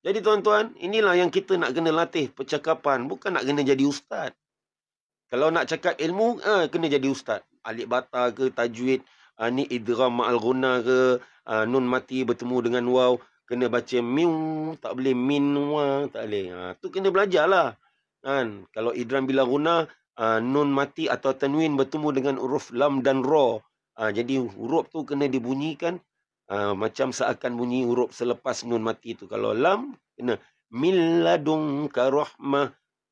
Jadi tuan-tuan, inilah yang kita nak kena latih percakapan, bukan nak kena jadi ustaz. Kalau nak cakap ilmu, eh, kena jadi ustaz. Alif bata ke tajwid, ani ha, ni idgham ma'al ghunna ke, ha, nun mati bertemu dengan waw, kena baca miu tak boleh minwa tak boleh ha tu kena lah. kan kalau idran bila guna ha, nun mati atau tenwin bertemu dengan huruf lam dan ra ha, jadi huruf tu kena dibunyikan ha, macam seakan bunyi huruf selepas nun mati tu kalau lam kena milladung karohmah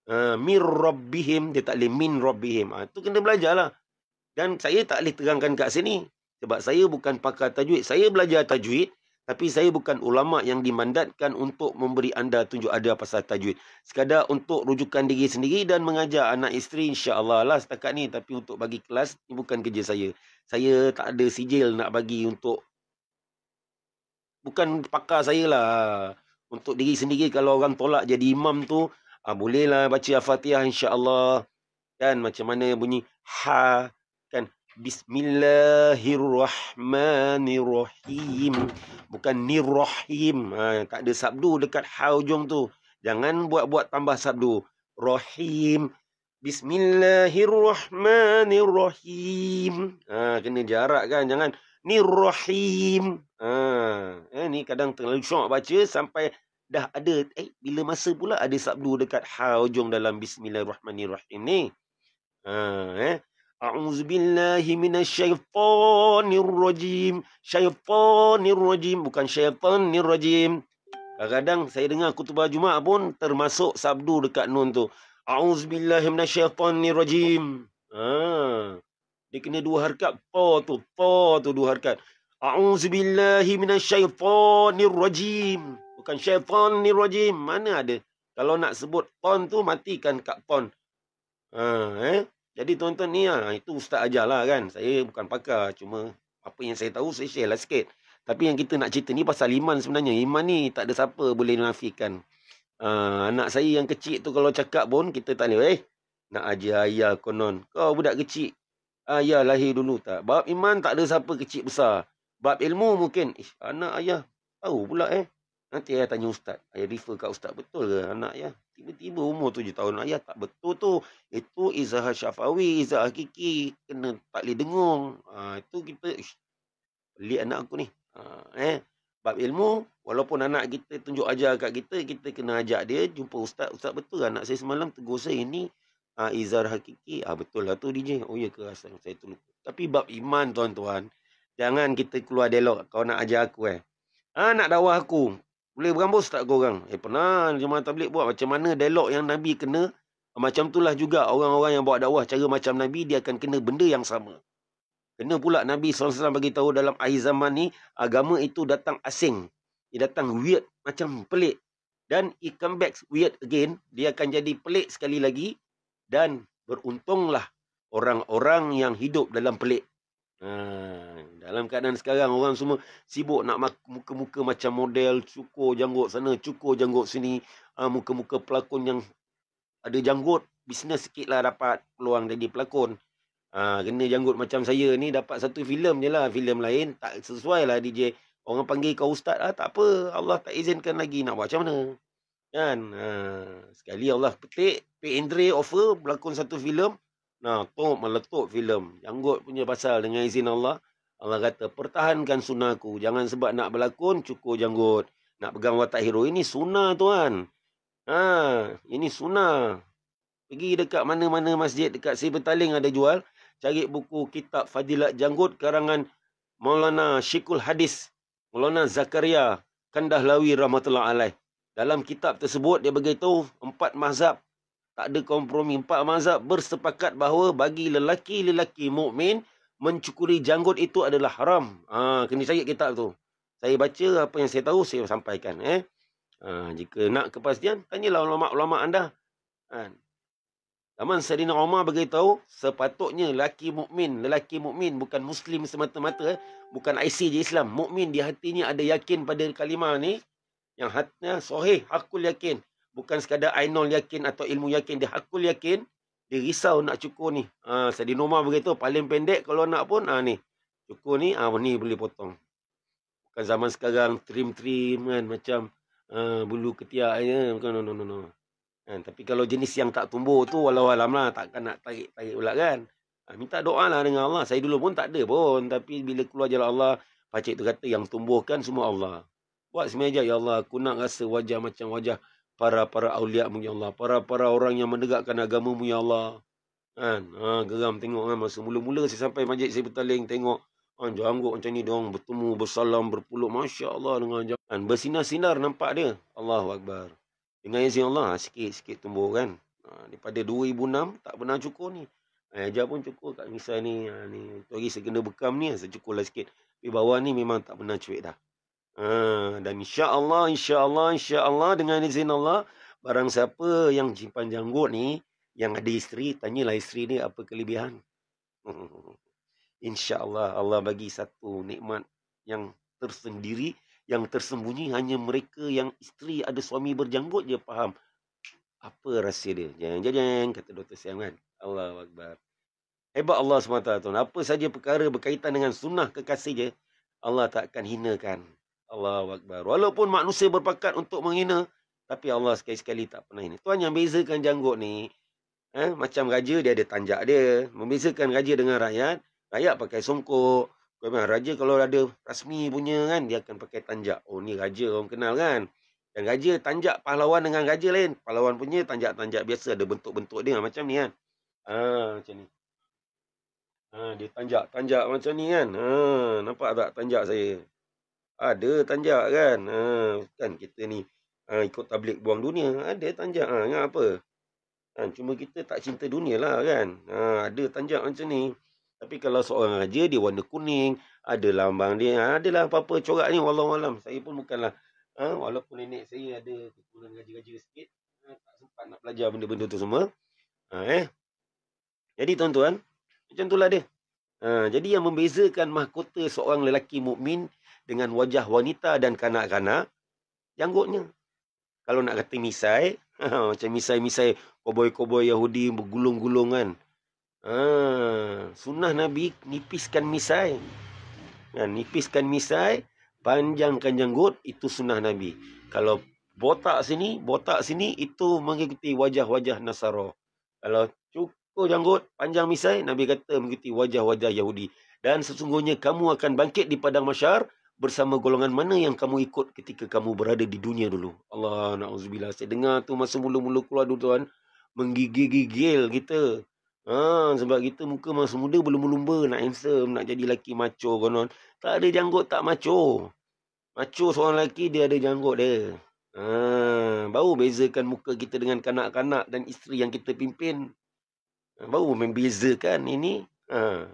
ha, mir rabbihim dia tak boleh min rabbihim ha, tu kena belajarlah dan saya tak boleh terangkan kat sini sebab saya bukan pakar tajwid saya belajar tajwid tapi saya bukan ulama yang dimandatkan untuk memberi anda tunjuk ada pasal tajwid. Sekadar untuk rujukan diri sendiri dan mengajar anak isteri insyaAllah lah setakat ni. Tapi untuk bagi kelas, ni bukan kerja saya. Saya tak ada sijil nak bagi untuk... Bukan pakar saya lah. Untuk diri sendiri kalau orang tolak jadi imam tu, ah, bolehlah baca Al-Fatihah Allah. Kan macam mana bunyi ha kan Bismillahirrahmanirrahim. Bukan nirrahim. Ha, tak ada sabdu dekat haujung tu. Jangan buat-buat tambah sabdu. Rahim. Bismillahirrahmanirrahim. Ha, kena jarak kan. Jangan nirrahim. Ha, eh, ni kadang terlalu syok baca sampai dah ada. Eh, bila masa pula ada sabdu dekat haujung dalam Bismillahirrahmanirrahim ni. Ha, eh. أعوذ بالله من الشيطان الرجيم شيطان الرجيم bukan syaitan ni rajim kadang-kadang saya dengar kutubah jumaat pun termasuk sabdu dekat nun tu أعوذ بالله من الشيطان الرجيم ha dia kena dua harakat pa tu pa tu dua harakat أعوذ بالله من الشيطان الرجيم bukan syaitan ni rajim mana ada kalau nak sebut pon tu matikan kat pon ha eh jadi tuan-tuan ni lah, itu ustaz ajar lah kan. Saya bukan pakar, cuma apa yang saya tahu saya share lah sikit. Tapi yang kita nak cerita ni pasal iman sebenarnya. Iman ni tak ada siapa boleh nafikan. Uh, ah, anak saya yang kecil tu kalau cakap pun kita tak boleh. Eh, nak ajar ayah konon. Kau budak kecil. Ayah lahir dulu tak? Bab iman tak ada siapa kecil besar. Bab ilmu mungkin. Ish, anak ayah tahu pula eh. Nanti ayah tanya ustaz. Ayah refer kat ustaz betul ke anak ayah? Tiba-tiba umur tujuh tahun ayah tak betul tu. Itu izahar syafawi, izahar Hakiki Kena tak boleh dengung. Ha, itu kita, ish, lihat anak aku ni. Ha, eh? Bab ilmu, walaupun anak kita tunjuk ajar kat kita, kita kena ajak dia jumpa ustaz. Ustaz betul anak saya semalam tegur saya ni ha, izahar hakiki. Ah ha, betul lah tu DJ. Oh ya ke asal saya tu lupa. Tapi bab iman tuan-tuan, jangan kita keluar dialog kau nak ajar aku eh. Ha, nak dakwah aku. Boleh berambus tak korang? Eh pernah jemaah tablik buat macam mana dialog yang Nabi kena. Macam itulah juga orang-orang yang buat dakwah cara macam Nabi, dia akan kena benda yang sama. Kena pula Nabi SAW bagi tahu dalam akhir zaman ni, agama itu datang asing. Dia datang weird, macam pelik. Dan it come back weird again, dia akan jadi pelik sekali lagi. Dan beruntunglah orang-orang yang hidup dalam pelik. Ha, dalam keadaan sekarang orang semua sibuk nak muka-muka macam model cukur janggut sana, cukur janggut sini. Ah, muka-muka ha, pelakon yang ada janggut, bisnes sikit lah dapat peluang jadi pelakon. Ha, kena janggut macam saya ni dapat satu filem je lah. Filem lain tak sesuai lah DJ. Orang panggil kau ustaz lah. Tak apa. Allah tak izinkan lagi nak buat macam mana. Kan? Ha, sekali Allah petik. Pay Andre offer berlakon satu filem. Nah, top meletup filem. Janggut punya pasal dengan izin Allah. Allah kata, pertahankan sunnahku. Jangan sebab nak berlakon, cukur janggut. Nak pegang watak hero. Ini sunnah tuan. Ha, ini sunnah. Pergi dekat mana-mana masjid. Dekat si Taling ada jual. Cari buku kitab Fadilat Janggut. Karangan Maulana Syikul Hadis. Maulana Zakaria. Kandahlawi Rahmatullah Alayh. Dalam kitab tersebut, dia beritahu empat mazhab tak ada kompromi. Empat mazhab bersepakat bahawa bagi lelaki-lelaki mukmin mencukuri janggut itu adalah haram. Ha, kena cari kitab tu. Saya baca apa yang saya tahu, saya sampaikan. Eh? Ha, jika nak kepastian, tanyalah ulama-ulama anda. Ha. Zaman Serina Omar beritahu, sepatutnya lelaki mukmin, lelaki mukmin bukan Muslim semata-mata, eh? bukan IC je Islam. Mukmin di hatinya ada yakin pada kalimah ni, yang hatinya sohih, hakul yakin bukan sekadar ainul yakin atau ilmu yakin dia hakul yakin dia risau nak cukur ni ha sedi nomor begitu paling pendek kalau nak pun ha ni cukur ni ha ni boleh potong bukan zaman sekarang trim-trim kan macam ha, bulu ketiak ya bukan no no no, no. Ha, tapi kalau jenis yang tak tumbuh tu walau alam lah takkan nak tarik-tarik pula kan ha, minta doalah dengan Allah saya dulu pun tak ada pun tapi bila keluar jalan Allah pakcik tu kata yang tumbuhkan semua Allah buat semeja ya Allah aku nak rasa wajah macam wajah para-para awliya'mu, Ya Allah. Para-para orang yang menegakkan agamamu, Ya Allah. Kan? Ha, geram tengok kan? Masa mula-mula saya sampai majlis saya bertaling, tengok. Kan, janggut macam ni dong bertemu, bersalam, berpuluk. Masya Allah dengan jangan. Bersinar-sinar nampak dia. Allahu Akbar. Dengan izin Allah, sikit-sikit ha, tumbuh kan. Ha, daripada 2006, tak pernah cukur ni. Eh, ajar pun cukur kat misal ni. Ha, ni. Tuhari sekena bekam ni, ha, saya cukurlah sikit. Di bawah ni memang tak pernah cuik dah. Ah, dan insya-Allah insya-Allah insya-Allah dengan izin Allah barang siapa yang simpan janggut ni yang ada isteri tanyalah isteri ni apa kelebihan. *laughs* insya-Allah Allah bagi satu nikmat yang tersendiri yang tersembunyi hanya mereka yang isteri ada suami berjanggut je faham apa rahsia dia. Jangan jangan kata Dr. Siam kan. Allah Akbar. Hebat Allah SWT. Apa saja perkara berkaitan dengan sunnah kekasih je. Allah tak akan hinakan. Allah Akbar. Walaupun manusia berpakat untuk menghina. Tapi Allah sekali-sekali tak pernah ini. Tuan yang bezakan janggut ni. Eh, macam raja dia ada tanjak dia. Membezakan raja dengan rakyat. Rakyat pakai songkok. Kemudian raja kalau ada rasmi punya kan. Dia akan pakai tanjak. Oh ni raja orang kenal kan. Dan raja tanjak pahlawan dengan raja lain. Pahlawan punya tanjak-tanjak biasa. Ada bentuk-bentuk dia macam ni kan. Ha, macam ni. Ha, dia tanjak-tanjak macam ni kan. Ha, nampak tak tanjak saya? Ada tanjak kan. Ha, kan kita ni ha, ikut tablik buang dunia. Ada tanjak. Ha, dengan apa? Ha, cuma kita tak cinta dunia lah kan. Ha, ada tanjak macam ni. Tapi kalau seorang raja dia warna kuning. Ada lambang dia. Ha, adalah apa-apa corak ni. Walau alam. Saya pun bukanlah. Ha, walaupun nenek saya ada kekurangan raja-raja sikit. Ha, tak sempat nak belajar benda-benda tu semua. Ha, eh. Jadi tuan-tuan. Macam lah dia. Ha, jadi yang membezakan mahkota seorang lelaki mukmin dengan wajah wanita dan kanak-kanak janggutnya. Kalau nak kata misai, *laughs* macam misai-misai koboi-koboi Yahudi bergulung-gulung kan. Ha, sunnah Nabi nipiskan misai. Ha, nipiskan misai, panjangkan janggut, itu sunnah Nabi. Kalau botak sini, botak sini, itu mengikuti wajah-wajah Nasara. Kalau cukup janggut, panjang misai, Nabi kata mengikuti wajah-wajah Yahudi. Dan sesungguhnya kamu akan bangkit di Padang Masyarakat, bersama golongan mana yang kamu ikut ketika kamu berada di dunia dulu. Allah na'udzubillah. Saya dengar tu masa mula-mula keluar dulu tuan. Menggigil-gigil kita. Ha, sebab kita muka masa muda belum lumba nak handsome, nak jadi lelaki macho. Konon. Tak ada janggut tak macho. Macho seorang lelaki dia ada janggut dia. Ha, baru bezakan muka kita dengan kanak-kanak dan isteri yang kita pimpin. Ha, baru membezakan ini. Ha.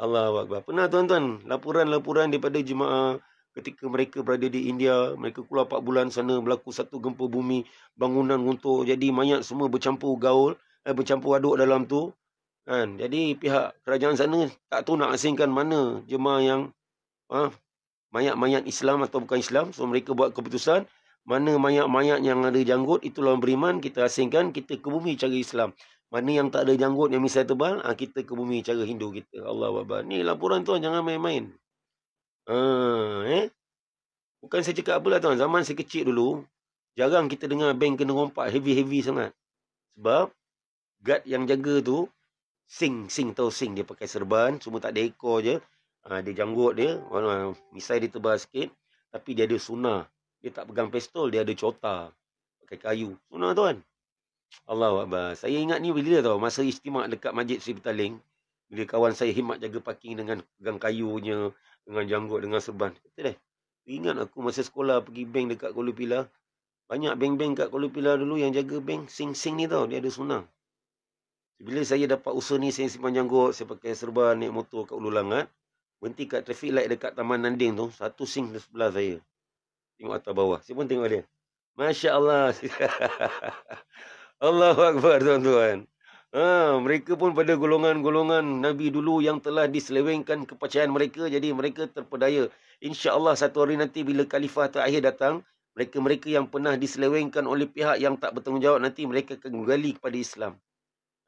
Allah Akbar. Pernah tuan-tuan, laporan-laporan daripada jemaah ketika mereka berada di India, mereka keluar 4 bulan sana berlaku satu gempa bumi, bangunan runtuh, jadi mayat semua bercampur gaul, eh, bercampur aduk dalam tu. Kan? Jadi pihak kerajaan sana tak tahu nak asingkan mana jemaah yang ha, mayat-mayat ha, Islam atau bukan Islam. So mereka buat keputusan mana mayat-mayat yang ada janggut itulah beriman kita asingkan kita ke bumi cari Islam. Mana yang tak ada janggut yang misal tebal, ha, kita ke bumi cara Hindu kita. Allah wabah. Ni laporan tuan jangan main-main. Ha, eh? Bukan saya cakap apalah tuan. Zaman saya kecil dulu, jarang kita dengar bank kena rompak heavy-heavy sangat. Sebab guard yang jaga tu, sing, sing tau sing. Dia pakai serban, semua tak ada ekor je. Ha, dia janggut dia, Walau, misal dia tebal sikit. Tapi dia ada sunnah. Dia tak pegang pistol, dia ada cota. Pakai kayu. Sunnah tuan. Allah Akbar. Saya ingat ni bila tau. Masa istimak dekat Majid Sri Petaling. Bila kawan saya himat jaga parking dengan pegang kayunya. Dengan janggut, dengan seban. Kata deh. Ingat aku masa sekolah pergi bank dekat Kuala Pila. Banyak bank-bank kat Kuala Pila dulu yang jaga bank. Sing-sing ni tau. Dia ada sunang. Bila saya dapat usaha ni, saya simpan janggut. Saya pakai serban, naik motor kat Ulu Langat. Berhenti kat traffic light dekat Taman Nanding tu. Satu sing di sebelah saya. Tengok atas bawah. Saya pun tengok dia. Masya Allah. *laughs* Allahu Akbar tuan-tuan. Ha, mereka pun pada golongan-golongan Nabi dulu yang telah diselewengkan kepercayaan mereka. Jadi mereka terpedaya. InsyaAllah satu hari nanti bila Khalifah terakhir datang. Mereka-mereka yang pernah diselewengkan oleh pihak yang tak bertanggungjawab. Nanti mereka akan kembali kepada Islam.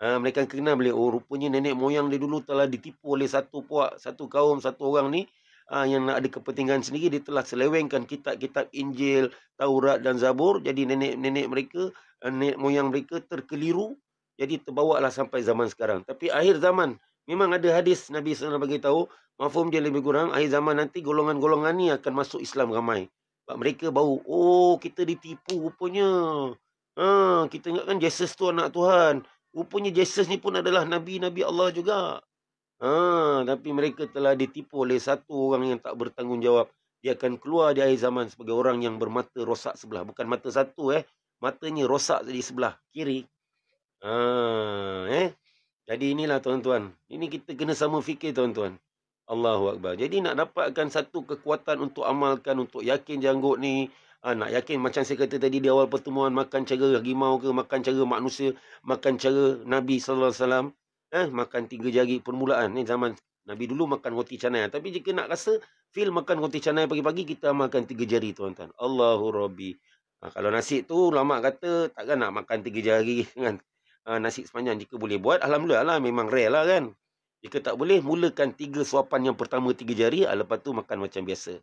Ha, mereka akan kenal beliau. Oh rupanya nenek moyang dia dulu telah ditipu oleh satu puak. Satu kaum, satu orang ni. Ha, yang nak ada kepentingan sendiri. Dia telah selewengkan kitab-kitab Injil, Taurat dan Zabur. Jadi nenek-nenek mereka nenek moyang mereka terkeliru. Jadi terbawa lah sampai zaman sekarang. Tapi akhir zaman. Memang ada hadis Nabi SAW tahu, Mahfum dia lebih kurang. Akhir zaman nanti golongan-golongan ni akan masuk Islam ramai. Sebab mereka bau. Oh kita ditipu rupanya. Ha, kita ingatkan Jesus tu anak Tuhan. Rupanya Jesus ni pun adalah Nabi-Nabi Allah juga. Ha, tapi mereka telah ditipu oleh satu orang yang tak bertanggungjawab. Dia akan keluar di akhir zaman sebagai orang yang bermata rosak sebelah. Bukan mata satu eh matanya rosak di sebelah kiri. Ha, eh? Jadi inilah tuan-tuan. Ini kita kena sama fikir tuan-tuan. Allahu Akbar. Jadi nak dapatkan satu kekuatan untuk amalkan, untuk yakin janggut ni. Ha, nak yakin macam saya kata tadi di awal pertemuan. Makan cara gimau ke, makan cara manusia, makan cara Nabi SAW. Eh, makan tiga jari permulaan. Ini zaman Nabi dulu makan roti canai. Tapi jika nak rasa, feel makan roti canai pagi-pagi, kita makan tiga jari tuan-tuan. Allahu Rabbi. Ha, kalau nasi tu lama kata takkan nak makan tiga jari dengan *laughs* uh, ah, nasi sepanjang jika boleh buat alhamdulillah lah memang rare lah kan. Jika tak boleh mulakan tiga suapan yang pertama tiga jari ha, lepas tu makan macam biasa.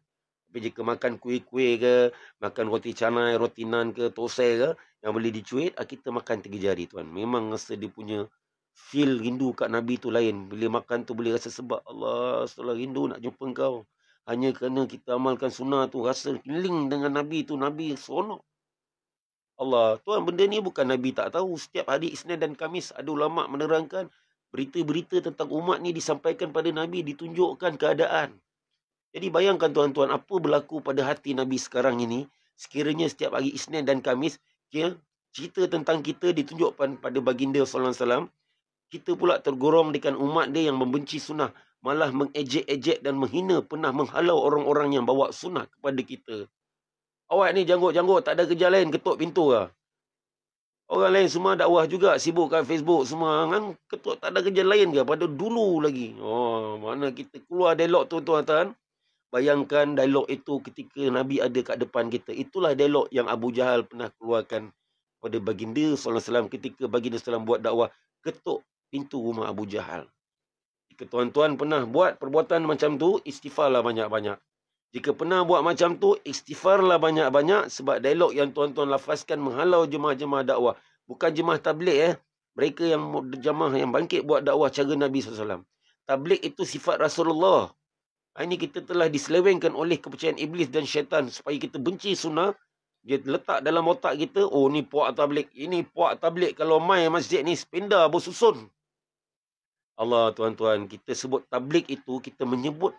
Tapi jika makan kuih-kuih ke, makan roti canai, roti nan ke, tosai ke yang boleh dicuit, ha, kita makan tiga jari tuan. Memang rasa dia punya feel rindu kat Nabi tu lain. Bila makan tu boleh rasa sebab Allah setelah rindu nak jumpa kau. Hanya kerana kita amalkan sunnah tu rasa link dengan Nabi tu. Nabi seronok. Allah, tuan benda ni bukan Nabi tak tahu. Setiap hari Isnin dan Kamis ada ulama menerangkan berita-berita tentang umat ni disampaikan pada Nabi, ditunjukkan keadaan. Jadi bayangkan tuan-tuan apa berlaku pada hati Nabi sekarang ini sekiranya setiap hari Isnin dan Kamis ya, cerita tentang kita ditunjukkan pada baginda Sallallahu kita pula tergorong dengan umat dia yang membenci sunnah malah mengejek-ejek dan menghina pernah menghalau orang-orang yang bawa sunnah kepada kita. Awak ni janggut-janggut tak ada kerja lain ketuk pintu ke? Lah. Orang lain semua dakwah juga sibuk kat Facebook semua kan ketuk tak ada kerja lain ke pada dulu lagi. Oh, mana kita keluar dialog tu tuan tuan. Bayangkan dialog itu ketika Nabi ada kat depan kita. Itulah dialog yang Abu Jahal pernah keluarkan pada baginda sallallahu alaihi wasallam ketika baginda sallallahu buat dakwah ketuk pintu rumah Abu Jahal. Ketuan-tuan pernah buat perbuatan macam tu, istighfarlah banyak-banyak. Jika pernah buat macam tu, istighfarlah banyak-banyak sebab dialog yang tuan-tuan lafazkan menghalau jemaah-jemaah dakwah. Bukan jemaah tablik eh. Mereka yang jemaah yang bangkit buat dakwah cara Nabi SAW. Tablik itu sifat Rasulullah. Ha, ini kita telah diselewengkan oleh kepercayaan iblis dan syaitan supaya kita benci sunnah. Dia letak dalam otak kita, oh ni puak tablik. Ini puak tablik kalau main masjid ni sependa bersusun. Allah tuan-tuan, kita sebut tablik itu, kita menyebut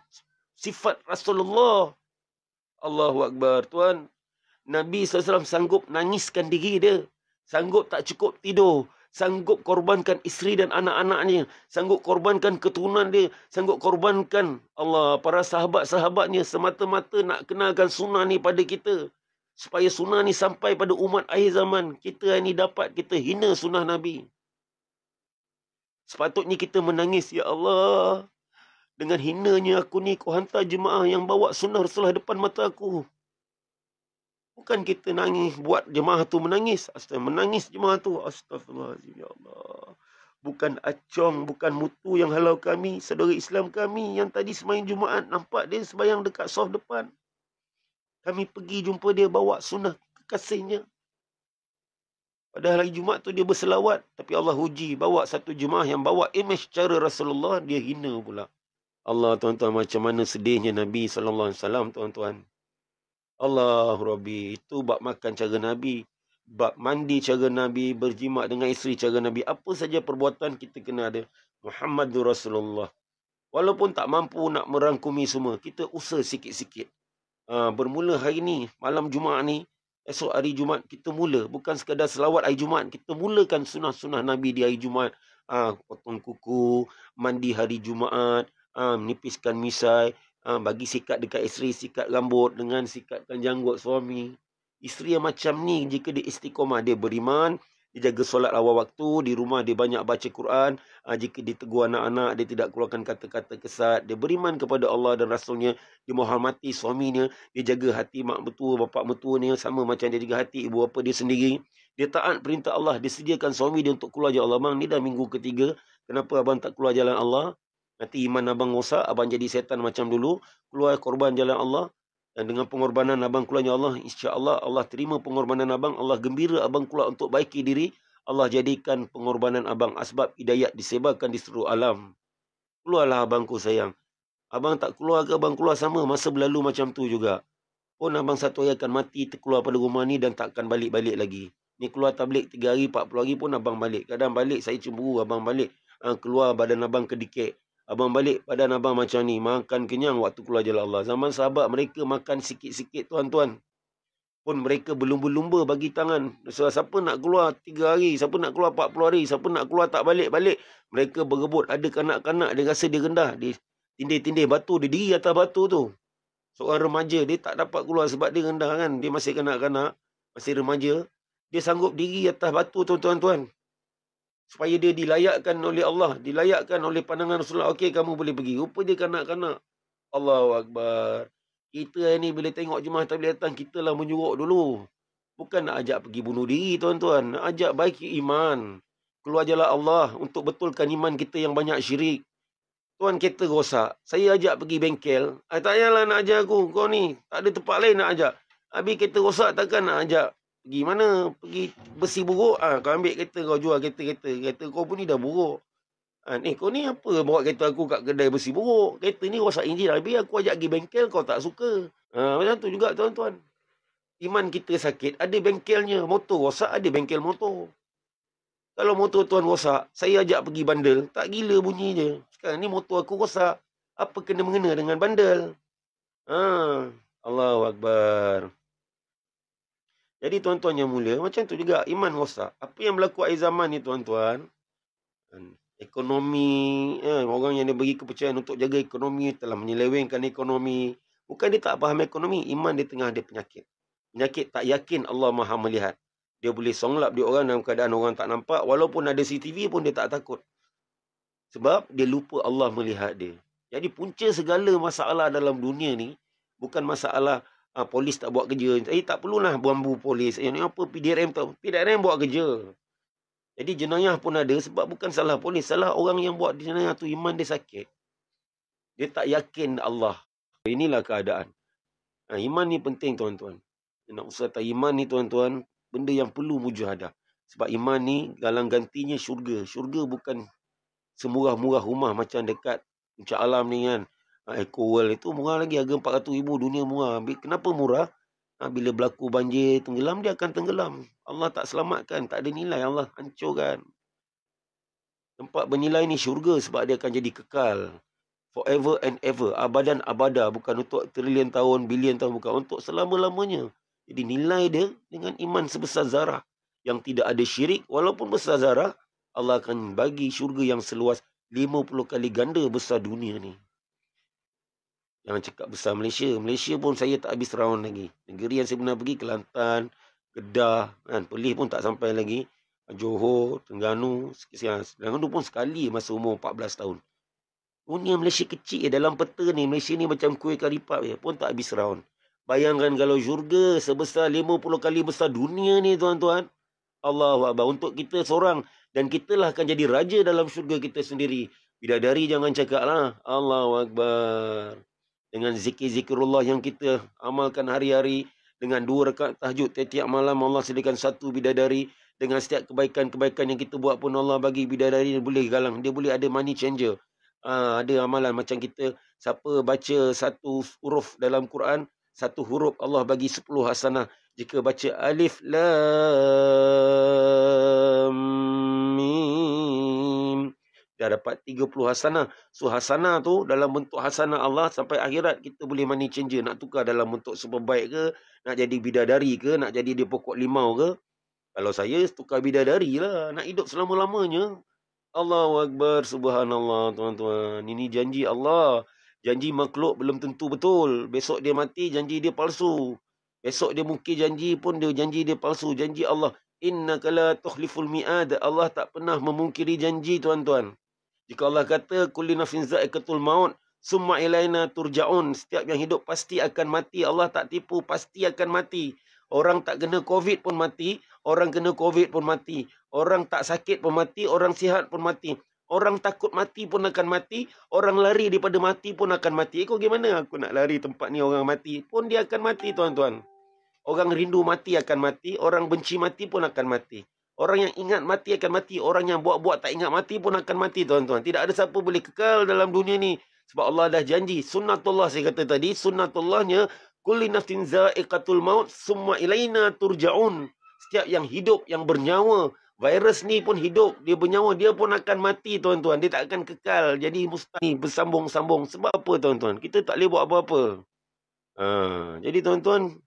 sifat Rasulullah. Allahu Akbar. Tuan, Nabi SAW sanggup nangiskan diri dia. Sanggup tak cukup tidur. Sanggup korbankan isteri dan anak-anaknya. Sanggup korbankan keturunan dia. Sanggup korbankan Allah para sahabat-sahabatnya semata-mata nak kenalkan sunnah ni pada kita. Supaya sunnah ni sampai pada umat akhir zaman. Kita ni dapat kita hina sunnah Nabi. Sepatutnya kita menangis. Ya Allah, dengan hinanya aku ni, kau hantar jemaah yang bawa sunnah Rasulullah depan mata aku. Bukan kita nangis, buat jemaah tu menangis. Astaga, menangis jemaah tu. Astagfirullahaladzim, ya Allah. Bukan acong, bukan mutu yang halau kami, saudara Islam kami yang tadi semayang Jumaat, nampak dia semayang dekat soft depan. Kami pergi jumpa dia, bawa sunnah kekasihnya. Padahal lagi Jumaat tu dia berselawat. Tapi Allah uji bawa satu jemaah yang bawa image cara Rasulullah, dia hina pula. Allah tuan-tuan macam mana sedihnya Nabi sallallahu alaihi wasallam tuan-tuan. Allah Rabbi itu bab makan cara Nabi, bab mandi cara Nabi, berjimat dengan isteri cara Nabi. Apa saja perbuatan kita kena ada Muhammadur Rasulullah. Walaupun tak mampu nak merangkumi semua, kita usah sikit-sikit. Uh, bermula hari ni, malam Jumaat ni, esok hari Jumaat kita mula. Bukan sekadar selawat hari Jumaat, kita mulakan sunnah-sunnah Nabi di hari Jumaat. Uh, potong kuku, mandi hari Jumaat, uh, menipiskan misai, uh, bagi sikat dekat isteri, sikat rambut dengan sikatkan janggut suami. Isteri yang macam ni, jika dia istiqomah, dia beriman, dia jaga solat awal waktu, di rumah dia banyak baca Quran, uh, jika dia tegur anak-anak, dia tidak keluarkan kata-kata kesat, dia beriman kepada Allah dan Rasulnya, dia menghormati suaminya, dia jaga hati mak betul, bapa betul, sama macam dia jaga hati ibu bapa dia sendiri. Dia taat perintah Allah, dia sediakan suami dia untuk keluar jalan Allah. Bang, ni dah minggu ketiga, kenapa abang tak keluar jalan Allah? Nanti iman abang rosak, abang jadi setan macam dulu. Keluar korban jalan Allah. Dan dengan pengorbanan abang keluar, Allah, Insya Allah Allah terima pengorbanan abang. Allah gembira abang keluar untuk baiki diri. Allah jadikan pengorbanan abang asbab hidayat disebarkan di seluruh alam. Keluarlah abangku sayang. Abang tak keluar ke abang keluar sama masa berlalu macam tu juga. Pun abang satu hari akan mati terkeluar pada rumah ni dan takkan balik-balik lagi. Ni keluar tablik 3 hari, puluh hari pun abang balik. Kadang balik, saya cemburu abang balik. Ah, keluar badan abang kedikit. Abang balik badan abang macam ni. Makan kenyang waktu keluar jalan Allah. Zaman sahabat mereka makan sikit-sikit tuan-tuan. Pun mereka berlumba-lumba bagi tangan. So, siapa nak keluar 3 hari? Siapa nak keluar 40 hari? Siapa nak keluar tak balik-balik? Mereka berebut. Ada kanak-kanak dia rasa dia rendah. Dia tindih-tindih batu. Dia diri atas batu tu. Seorang remaja dia tak dapat keluar sebab dia rendah kan. Dia masih kanak-kanak. Masih remaja. Dia sanggup diri atas batu tu tuan-tuan supaya dia dilayakkan oleh Allah, dilayakkan oleh pandangan Rasulullah. Okey, kamu boleh pergi. Rupa dia kanak-kanak. Allahu Akbar. Kita ni bila tengok jemaah tak boleh datang, lah menyuruh dulu. Bukan nak ajak pergi bunuh diri, tuan-tuan. Nak ajak baik iman. Keluar jelah Allah untuk betulkan iman kita yang banyak syirik. Tuan kereta rosak. Saya ajak pergi bengkel. Ay, ah, tak payahlah nak ajak aku. Kau ni tak ada tempat lain nak ajak. Habis kereta rosak takkan nak ajak pergi mana pergi besi buruk ah ha, kau ambil kereta kau jual kereta-kereta kereta kau pun ni dah buruk ha, ni kau ni apa bawa kereta aku kat kedai besi buruk kereta ni rosak enjin dah habis aku ajak pergi bengkel kau tak suka ha, macam tu juga tuan-tuan iman kita sakit ada bengkelnya motor rosak ada bengkel motor kalau motor tuan rosak saya ajak pergi bandel tak gila bunyi je sekarang ni motor aku rosak apa kena mengena dengan bandel ha Allahu Akbar. Jadi tuan-tuan yang mulia, macam tu juga iman rosak. Apa yang berlaku air zaman ni tuan-tuan? Kan, ekonomi, eh, orang yang dia beri kepercayaan untuk jaga ekonomi telah menyelewengkan ekonomi. Bukan dia tak faham ekonomi, iman dia tengah ada penyakit. Penyakit tak yakin Allah maha melihat. Dia boleh songlap dia orang dalam keadaan orang tak nampak. Walaupun ada CCTV pun dia tak takut. Sebab dia lupa Allah melihat dia. Jadi punca segala masalah dalam dunia ni, bukan masalah ha, polis tak buat kerja. eh tak perlulah bambu polis. Ini eh, apa PDRM tu? PDRM buat kerja. Jadi jenayah pun ada sebab bukan salah polis. Salah orang yang buat di jenayah tu iman dia sakit. Dia tak yakin Allah. Inilah keadaan. Ha, iman ni penting tuan-tuan. Nak usah tak iman ni tuan-tuan. Benda yang perlu mujahadah. Sebab iman ni dalam gantinya syurga. Syurga bukan semurah-murah rumah macam dekat. Macam alam ni kan. Eco ah, World itu murah lagi harga RM400,000 dunia murah. Kenapa murah? Ha, bila berlaku banjir tenggelam dia akan tenggelam. Allah tak selamatkan, tak ada nilai Allah hancurkan. Tempat bernilai ni syurga sebab dia akan jadi kekal. Forever and ever, abadan abadah bukan untuk trilion tahun, bilion tahun bukan untuk selama-lamanya. Jadi nilai dia dengan iman sebesar zarah yang tidak ada syirik walaupun besar zarah Allah akan bagi syurga yang seluas 50 kali ganda besar dunia ni. Jangan cakap besar Malaysia. Malaysia pun saya tak habis round lagi. Negeri yang saya pernah pergi, Kelantan, Kedah, kan? Perlis pun tak sampai lagi. Johor, Tengganu, Tengganu pun sekali masa umur 14 tahun. Dunia Malaysia kecil je. Dalam peta ni, Malaysia ni macam kuih karipap je. Pun tak habis round. Bayangkan kalau jurga sebesar 50 kali besar dunia ni, tuan-tuan. Allah wabah Untuk kita seorang. Dan kitalah akan jadi raja dalam syurga kita sendiri. Bidadari jangan cakap lah. Allah wabah dengan zikir-zikirullah yang kita amalkan hari-hari dengan dua rekat tahajud setiap malam Allah sediakan satu bidadari dengan setiap kebaikan-kebaikan yang kita buat pun Allah bagi bidadari dia boleh galang dia boleh ada money changer uh, ada amalan macam kita siapa baca satu huruf dalam Quran satu huruf Allah bagi sepuluh hasanah jika baca alif lah dah dapat 30 hasanah. So hasanah tu dalam bentuk hasanah Allah sampai akhirat kita boleh money changer. Nak tukar dalam bentuk super baik ke, nak jadi bidadari ke, nak jadi dia pokok limau ke. Kalau saya tukar bidadari lah, nak hidup selama-lamanya. Allah Akbar, Subhanallah tuan-tuan. Ini janji Allah. Janji makhluk belum tentu betul. Besok dia mati, janji dia palsu. Besok dia mungkin janji pun dia janji dia palsu. Janji Allah. inna la tukhliful mi'ad. Allah tak pernah memungkiri janji tuan-tuan. Jika Allah kata kullina finza ikatul maut summa ilaina turjaun setiap yang hidup pasti akan mati Allah tak tipu pasti akan mati orang tak kena covid pun mati orang kena covid pun mati orang tak sakit pun mati orang sihat pun mati orang takut mati pun akan mati orang lari daripada mati pun akan mati eh, kau gimana aku nak lari tempat ni orang mati pun dia akan mati tuan-tuan orang rindu mati akan mati orang benci mati pun akan mati Orang yang ingat mati akan mati. Orang yang buat-buat tak ingat mati pun akan mati, tuan-tuan. Tidak ada siapa boleh kekal dalam dunia ni. Sebab Allah dah janji. Sunnatullah saya kata tadi. Sunnatullahnya. Kulli naftin za'iqatul maut. Summa ilayna turja'un. Setiap yang hidup, yang bernyawa. Virus ni pun hidup. Dia bernyawa. Dia pun akan mati, tuan-tuan. Dia tak akan kekal. Jadi mustahil bersambung-sambung. Sebab apa, tuan-tuan? Kita tak boleh buat apa-apa. Uh, jadi, tuan-tuan.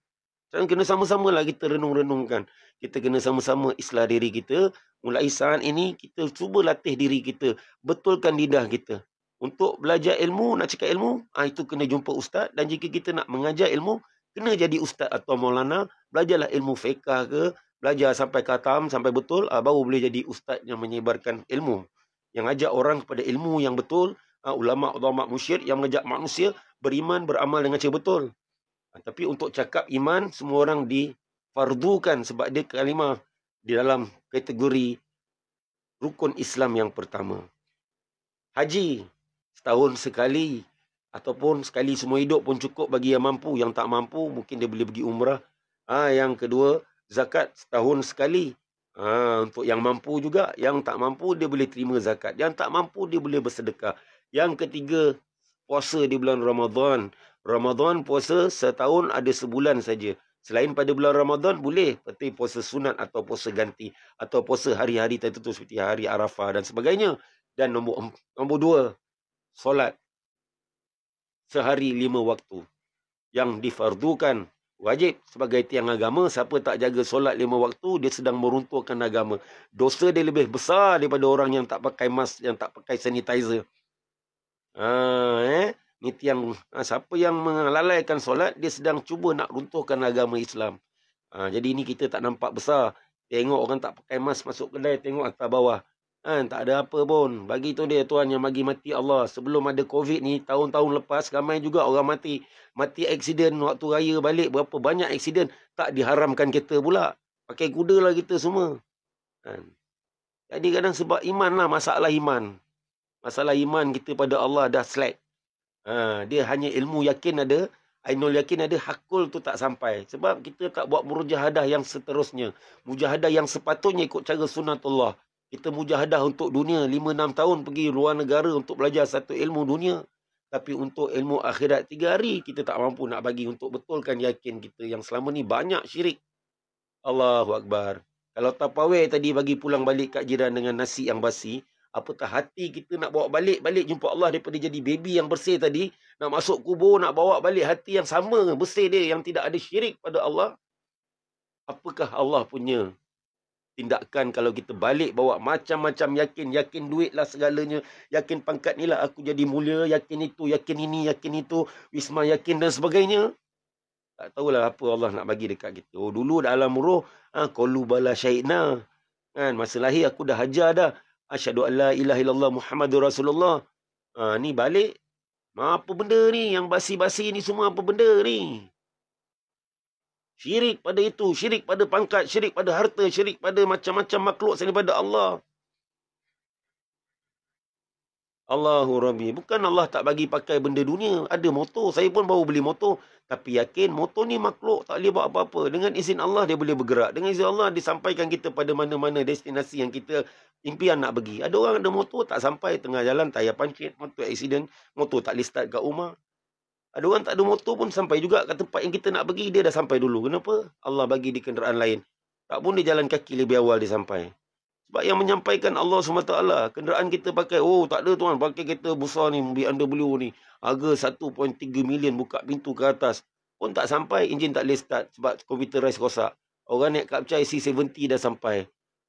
Kita kena sama-samalah kita renung-renungkan. Kita kena sama-sama islah diri kita. Mulai saat ini, kita cuba latih diri kita. Betulkan lidah kita. Untuk belajar ilmu, nak cakap ilmu, ah itu kena jumpa ustaz. Dan jika kita nak mengajar ilmu, kena jadi ustaz atau maulana. Belajarlah ilmu fiqah ke. Belajar sampai katam, sampai betul. Ah, baru boleh jadi ustaz yang menyebarkan ilmu. Yang ajak orang kepada ilmu yang betul. Ah, ulama' ulama' musyid yang mengajak manusia beriman, beramal dengan cara betul. Tapi untuk cakap iman, semua orang difardukan sebab dia kalimah di dalam kategori rukun Islam yang pertama. Haji, setahun sekali ataupun sekali semua hidup pun cukup bagi yang mampu. Yang tak mampu, mungkin dia boleh pergi umrah. Ah ha, Yang kedua, zakat setahun sekali. Ha, untuk yang mampu juga, yang tak mampu dia boleh terima zakat. Yang tak mampu dia boleh bersedekah. Yang ketiga, puasa di bulan Ramadan. Ramadan puasa setahun ada sebulan saja. Selain pada bulan Ramadan boleh seperti puasa sunat atau puasa ganti atau puasa hari-hari tertentu seperti hari Arafah dan sebagainya. Dan nombor nombor dua, solat sehari lima waktu yang difardukan wajib sebagai tiang agama. Siapa tak jaga solat lima waktu, dia sedang meruntuhkan agama. Dosa dia lebih besar daripada orang yang tak pakai mask, yang tak pakai sanitizer. Ah, eh? Ni tiang ha, ah, siapa yang melalaikan solat dia sedang cuba nak runtuhkan agama Islam. Ha, jadi ini kita tak nampak besar. Tengok orang tak pakai mask masuk kedai, tengok atas bawah. Ha, tak ada apa pun. Bagi tu dia tuan yang bagi mati Allah. Sebelum ada COVID ni, tahun-tahun lepas ramai juga orang mati. Mati aksiden waktu raya balik berapa banyak aksiden tak diharamkan kita pula. Pakai kuda lah kita semua. Ha. Jadi kadang sebab iman lah masalah iman. Masalah iman kita pada Allah dah slack. Ha, dia hanya ilmu yakin ada. Ainul yakin ada. Hakul tu tak sampai. Sebab kita tak buat murjahadah yang seterusnya. Mujahadah yang sepatutnya ikut cara sunatullah. Kita mujahadah untuk dunia. 5-6 tahun pergi luar negara untuk belajar satu ilmu dunia. Tapi untuk ilmu akhirat 3 hari, kita tak mampu nak bagi untuk betulkan yakin kita yang selama ni banyak syirik. Allahu Akbar. Kalau tapawai tadi bagi pulang balik kat jiran dengan nasi yang basi, apatah hati kita nak bawa balik balik jumpa Allah daripada jadi baby yang bersih tadi nak masuk kubur nak bawa balik hati yang sama bersih dia yang tidak ada syirik pada Allah apakah Allah punya tindakan kalau kita balik bawa macam-macam yakin yakin duit lah segalanya yakin pangkat ni lah aku jadi mulia yakin itu yakin ini yakin itu wisma yakin dan sebagainya tak tahulah apa Allah nak bagi dekat kita oh, dulu dalam roh ha, ah, qulu bala syaitna kan masa lahir aku dah hajar dah Asyadu an la ilah ilallah Muhammadur Rasulullah. Ha, ni balik. Apa benda ni? Yang basi-basi ni semua apa benda ni? Syirik pada itu. Syirik pada pangkat. Syirik pada harta. Syirik pada macam-macam makhluk. Selain pada Allah. Allahu Rabbi. Bukan Allah tak bagi pakai benda dunia. Ada motor. Saya pun baru beli motor. Tapi yakin motor ni makhluk. Tak boleh buat apa-apa. Dengan izin Allah dia boleh bergerak. Dengan izin Allah dia sampaikan kita pada mana-mana destinasi yang kita impian nak pergi. Ada orang ada motor tak sampai tengah jalan tayar pancit. Motor accident. Motor tak boleh start kat rumah. Ada orang tak ada motor pun sampai juga kat tempat yang kita nak pergi. Dia dah sampai dulu. Kenapa? Allah bagi di kenderaan lain. Tak pun dia jalan kaki lebih awal dia sampai. Sebab yang menyampaikan Allah SWT, kenderaan kita pakai, oh tak ada tuan, pakai kereta besar ni, anda beli ni, harga 1.3 million buka pintu ke atas. Pun tak sampai, enjin tak boleh start sebab komputerize rosak. Orang naik kapcai C70 dah sampai.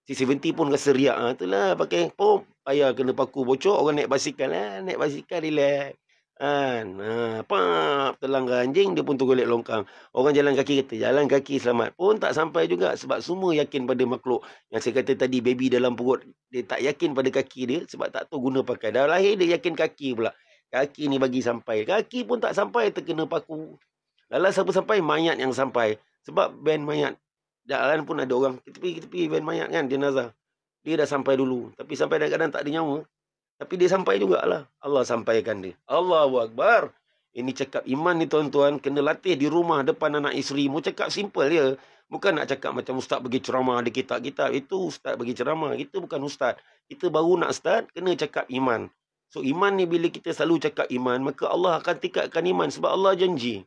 C70 pun rasa riak. Ha, itulah, pakai pom, payah kena paku bocor, orang naik basikal. Ha, naik basikal, relax. Kan? Ha, pap, telang anjing, dia pun tergolek longkang. Orang jalan kaki kata, jalan kaki selamat. Pun tak sampai juga sebab semua yakin pada makhluk. Yang saya kata tadi, baby dalam perut, dia tak yakin pada kaki dia sebab tak tahu guna pakai. Dah lahir, dia yakin kaki pula. Kaki ni bagi sampai. Kaki pun tak sampai terkena paku. Lala siapa sampai? Mayat yang sampai. Sebab band mayat. Jalan pun ada orang. Kita pergi, kita band mayat kan, jenazah. Dia dah sampai dulu. Tapi sampai kadang-kadang tak ada nyawa. Tapi dia sampai lah Allah sampaikan dia. Allahu Akbar. Ini cakap iman ni tuan-tuan. Kena latih di rumah depan anak isteri. Mu cakap simple ya Bukan nak cakap macam ustaz pergi ceramah di kitab-kitab. Itu ustaz pergi ceramah. Kita bukan ustaz. Kita baru nak start. Kena cakap iman. So iman ni bila kita selalu cakap iman. Maka Allah akan tingkatkan iman. Sebab Allah janji.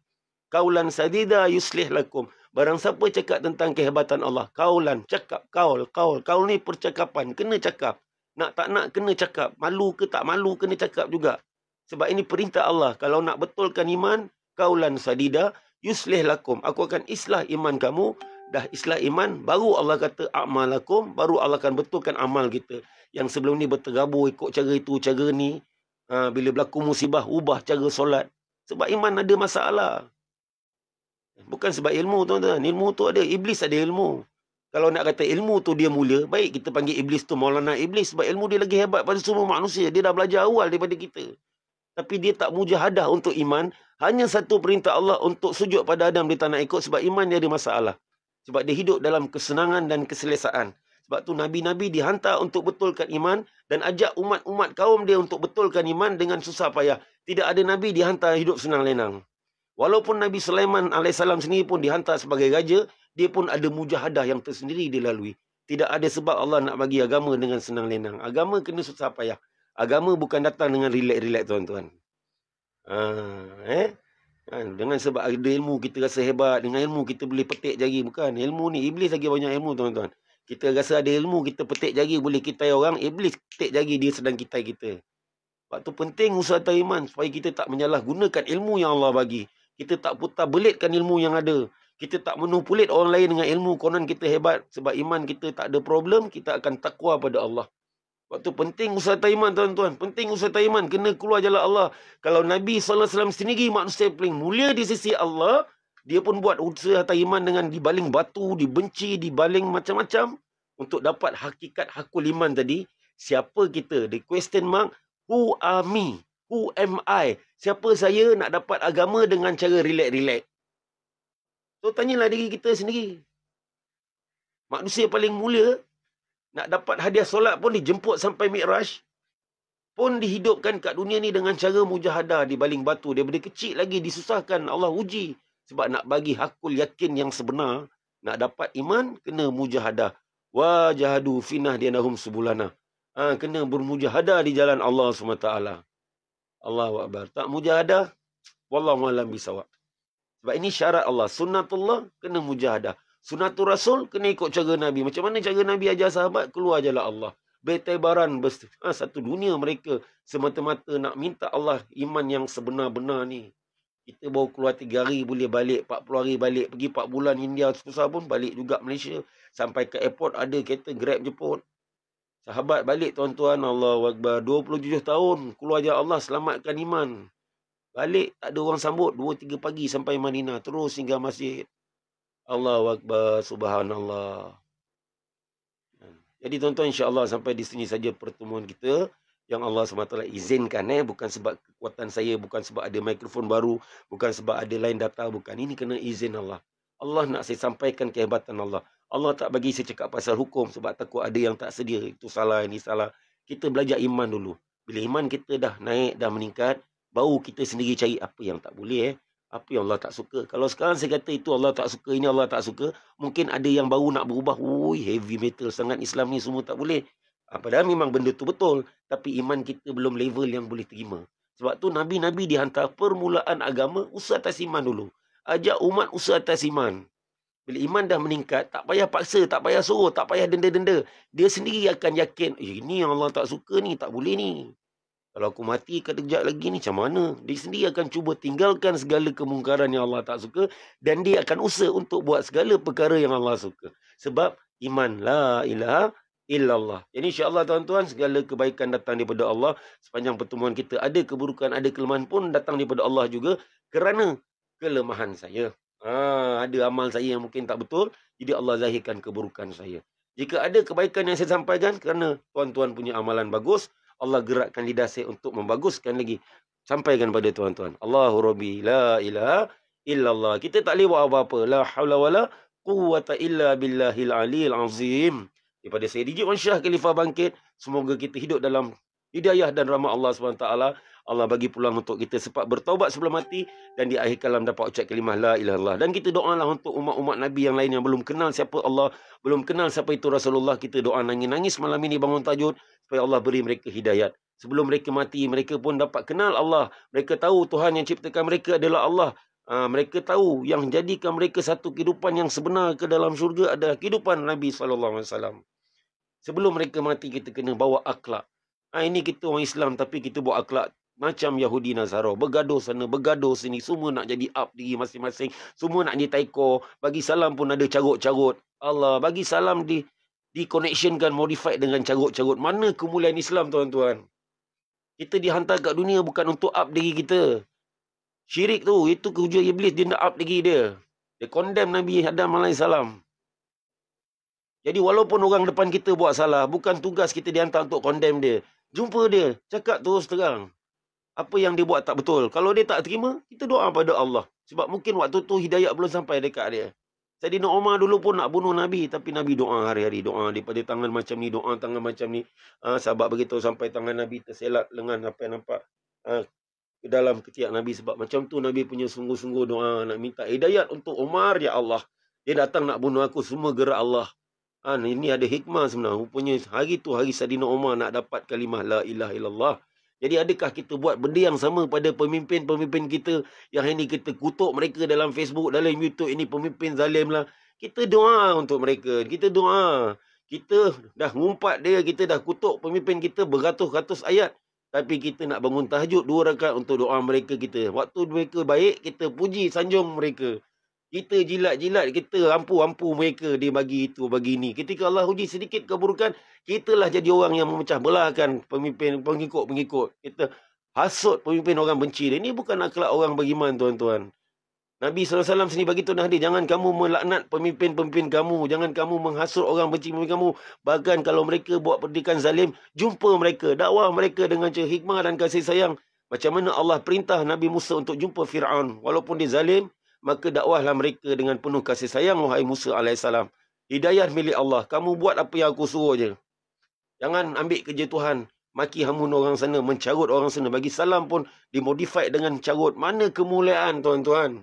Kaulan sadida yuslih lakum. Barang siapa cakap tentang kehebatan Allah. Kaulan. Cakap. Kaul. Kaul. Kaul ni percakapan. Kena cakap. Nak tak nak kena cakap. Malu ke tak malu kena cakap juga. Sebab ini perintah Allah. Kalau nak betulkan iman, kaulan sadida, yuslih lakum. Aku akan islah iman kamu. Dah islah iman, baru Allah kata amal lakum. Baru Allah akan betulkan amal kita. Yang sebelum ni bertergabur ikut cara itu, cara ni. Ha, bila berlaku musibah, ubah cara solat. Sebab iman ada masalah. Bukan sebab ilmu tuan-tuan. Ilmu tu ada. Iblis ada ilmu kalau nak kata ilmu tu dia mulia baik kita panggil iblis tu Maulana Iblis sebab ilmu dia lagi hebat pada semua manusia. Dia dah belajar awal daripada kita. Tapi dia tak mujahadah untuk iman. Hanya satu perintah Allah untuk sujud pada Adam dia tak nak ikut sebab iman dia ada masalah. Sebab dia hidup dalam kesenangan dan keselesaan. Sebab tu Nabi-Nabi dihantar untuk betulkan iman dan ajak umat-umat kaum dia untuk betulkan iman dengan susah payah. Tidak ada Nabi dihantar hidup senang lenang. Walaupun Nabi Sulaiman AS sendiri pun dihantar sebagai raja, dia pun ada mujahadah yang tersendiri dilalui. Tidak ada sebab Allah nak bagi agama dengan senang lenang. Agama kena susah payah. Agama bukan datang dengan relax-relax tuan-tuan. Ha, eh? ha, dengan sebab ada ilmu kita rasa hebat. Dengan ilmu kita boleh petik jari. Bukan ilmu ni. Iblis lagi banyak ilmu tuan-tuan. Kita rasa ada ilmu kita petik jari. Boleh kita orang. Iblis petik jari dia sedang kita kita. Sebab tu penting usaha tariman. Supaya kita tak menyalahgunakan ilmu yang Allah bagi. Kita tak putar belitkan ilmu yang ada kita tak manipulate orang lain dengan ilmu konon kita hebat sebab iman kita tak ada problem kita akan takwa pada Allah waktu penting usaha taiman tuan-tuan penting usaha taiman kena keluar jalan Allah kalau Nabi SAW sendiri manusia paling mulia di sisi Allah dia pun buat usaha taiman dengan dibaling batu dibenci dibaling macam-macam untuk dapat hakikat hakul iman tadi siapa kita the question mark who are me who am I siapa saya nak dapat agama dengan cara relax-relax So, tanyalah diri kita sendiri. Manusia paling mulia nak dapat hadiah solat pun dijemput sampai mi'raj, pun dihidupkan kat dunia ni dengan cara mujahadah di baling batu. Daripada kecil lagi disusahkan Allah uji. Sebab nak bagi hakul yakin yang sebenar, nak dapat iman, kena mujahadah. jahadu finah dianahum sebulana. Ha, kena bermujahadah di jalan Allah SWT. Allahuakbar. Tak mujahadah, Wallahualam bisawak. Sebab ini syarat Allah. Sunnatullah kena mujahadah. Sunnatul Rasul kena ikut cara Nabi. Macam mana cara Nabi ajar sahabat? Keluar ajalah Allah. Bertebaran ha, satu dunia mereka semata-mata nak minta Allah iman yang sebenar-benar ni. Kita baru keluar tiga hari boleh balik, puluh hari balik. Pergi 4 bulan India susah pun balik juga Malaysia. Sampai ke airport ada kereta grab jemput. Sahabat balik tuan-tuan Allah Akbar. 27 tahun keluar ajar Allah selamatkan iman. Balik tak ada orang sambut 2 3 pagi sampai Manina terus hingga masjid. Allahu akbar subhanallah. Hmm. Jadi tuan-tuan insya-Allah sampai di sini saja pertemuan kita yang Allah SWT izinkan eh bukan sebab kekuatan saya bukan sebab ada mikrofon baru bukan sebab ada lain data bukan ini kena izin Allah. Allah nak saya sampaikan kehebatan Allah. Allah tak bagi saya cakap pasal hukum sebab takut ada yang tak sedia itu salah ini salah. Kita belajar iman dulu. Bila iman kita dah naik dah meningkat baru kita sendiri cari apa yang tak boleh eh. Apa yang Allah tak suka. Kalau sekarang saya kata itu Allah tak suka, ini Allah tak suka. Mungkin ada yang baru nak berubah. Ui, heavy metal sangat Islam ni semua tak boleh. Ah, padahal memang benda tu betul. Tapi iman kita belum level yang boleh terima. Sebab tu Nabi-Nabi dihantar permulaan agama usaha atas iman dulu. Ajak umat usaha atas iman. Bila iman dah meningkat, tak payah paksa, tak payah suruh, tak payah denda-denda. Dia sendiri akan yakin, eh, ini yang Allah tak suka ni, tak boleh ni. Kalau aku mati kejap lagi ni macam mana? Dia sendiri akan cuba tinggalkan segala kemungkaran yang Allah tak suka dan dia akan usaha untuk buat segala perkara yang Allah suka. Sebab iman la ilah illallah. Jadi insya-Allah tuan-tuan segala kebaikan datang daripada Allah. Sepanjang pertemuan kita ada keburukan, ada kelemahan pun datang daripada Allah juga kerana kelemahan saya. Ha, ada amal saya yang mungkin tak betul, jadi Allah zahirkan keburukan saya. Jika ada kebaikan yang saya sampaikan kerana tuan-tuan punya amalan bagus, Allah gerakkan lidah saya untuk membaguskan lagi. Sampaikan pada tuan-tuan. Allahu Rabbi la ilaha illallah. Kita tak boleh apa-apa. La hawla wa la quwata illa billahil alil azim. Daripada saya digit wansyah khalifah bangkit. Semoga kita hidup dalam hidayah dan rahmat Allah SWT. Allah bagi peluang untuk kita sempat bertaubat sebelum mati dan di akhir kalam dapat ucap kalimah la ilaha illallah. Dan kita doalah untuk umat-umat Nabi yang lain yang belum kenal siapa Allah, belum kenal siapa itu Rasulullah. Kita doa nangis-nangis malam ini bangun tajud supaya Allah beri mereka hidayat. Sebelum mereka mati, mereka pun dapat kenal Allah. Mereka tahu Tuhan yang ciptakan mereka adalah Allah. Ha, mereka tahu yang jadikan mereka satu kehidupan yang sebenar ke dalam syurga adalah kehidupan Nabi SAW. Sebelum mereka mati, kita kena bawa akhlak. Ha, ini kita orang Islam tapi kita bawa akhlak macam Yahudi Nazara. Bergaduh sana, bergaduh sini. Semua nak jadi up diri masing-masing. Semua nak jadi taiko. Bagi salam pun ada carut-carut. Allah, bagi salam di dikoneksionkan, modified dengan carut-carut. Mana kemuliaan Islam, tuan-tuan? Kita dihantar kat dunia bukan untuk up diri kita. Syirik tu, itu kehujuan Iblis. Dia nak up diri dia. Dia condemn Nabi Adam AS. Jadi walaupun orang depan kita buat salah, bukan tugas kita dihantar untuk condemn dia. Jumpa dia. Cakap terus terang apa yang dia buat tak betul. Kalau dia tak terima, kita doa pada Allah. Sebab mungkin waktu tu hidayah belum sampai dekat dia. Jadi Nur Omar dulu pun nak bunuh Nabi. Tapi Nabi doa hari-hari. Doa daripada tangan macam ni. Doa tangan macam ni. Ah, sahabat beritahu sampai tangan Nabi terselak lengan sampai nampak. Ah, ke dalam ketiak Nabi. Sebab macam tu Nabi punya sungguh-sungguh doa. Nak minta hidayah untuk Omar ya Allah. Dia datang nak bunuh aku. Semua gerak Allah. Ah, ini ada hikmah sebenarnya. Rupanya hari tu hari Sadina Omar nak dapat kalimah La ilaha illallah. Jadi adakah kita buat benda yang sama pada pemimpin-pemimpin kita yang ini kita kutuk mereka dalam Facebook, dalam YouTube ini pemimpin zalim lah. Kita doa untuk mereka. Kita doa. Kita dah ngumpat dia, kita dah kutuk pemimpin kita beratus-ratus ayat. Tapi kita nak bangun tahajud dua rakat untuk doa mereka kita. Waktu mereka baik, kita puji sanjung mereka. Kita jilat-jilat, kita ampu-ampu mereka, dia bagi itu, bagi ini. Ketika Allah uji sedikit keburukan, kita lah jadi orang yang memecah belahkan pemimpin, pengikut-pengikut. Kita hasut pemimpin orang benci dia. Ini bukan akhlak orang beriman, tuan-tuan. Nabi SAW sendiri bagi tuan hadir, jangan kamu melaknat pemimpin-pemimpin kamu. Jangan kamu menghasut orang benci pemimpin kamu. Bahkan kalau mereka buat pendidikan zalim, jumpa mereka. dakwah mereka dengan hikmah dan kasih sayang. Macam mana Allah perintah Nabi Musa untuk jumpa Fir'aun. Walaupun dia zalim, maka dakwahlah mereka dengan penuh kasih sayang wahai Musa alaihissalam. Hidayah milik Allah. Kamu buat apa yang aku suruh je. Jangan ambil kerja Tuhan. Maki hamun orang sana, mencarut orang sana. Bagi salam pun dimodify dengan carut. Mana kemuliaan tuan-tuan?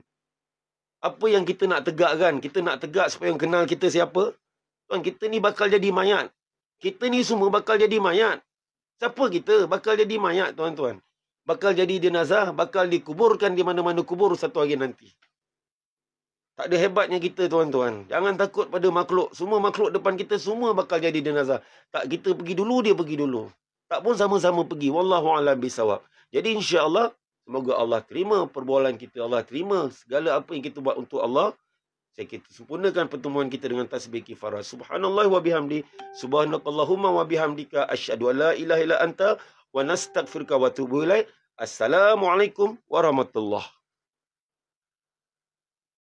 Apa yang kita nak tegakkan? Kita nak tegak supaya yang kenal kita siapa? Tuan, kita ni bakal jadi mayat. Kita ni semua bakal jadi mayat. Siapa kita bakal jadi mayat, tuan-tuan? Bakal jadi jenazah, bakal dikuburkan di mana-mana kubur satu hari nanti. Tak ada hebatnya kita tuan-tuan. Jangan takut pada makhluk. Semua makhluk depan kita semua bakal jadi jenazah. Tak kita pergi dulu, dia pergi dulu. Tak pun sama-sama pergi. Wallahu a'lam bisawab. Jadi insya-Allah semoga Allah terima perbualan kita. Allah terima segala apa yang kita buat untuk Allah. Saya kita sempurnakan pertemuan kita dengan tasbih kifarah. Subhanallah wa bihamdi. Subhanakallahumma wa bihamdika. Asyadu an la ilaha ila anta. Wa nastagfirka wa tubuh ilaih. Assalamualaikum warahmatullahi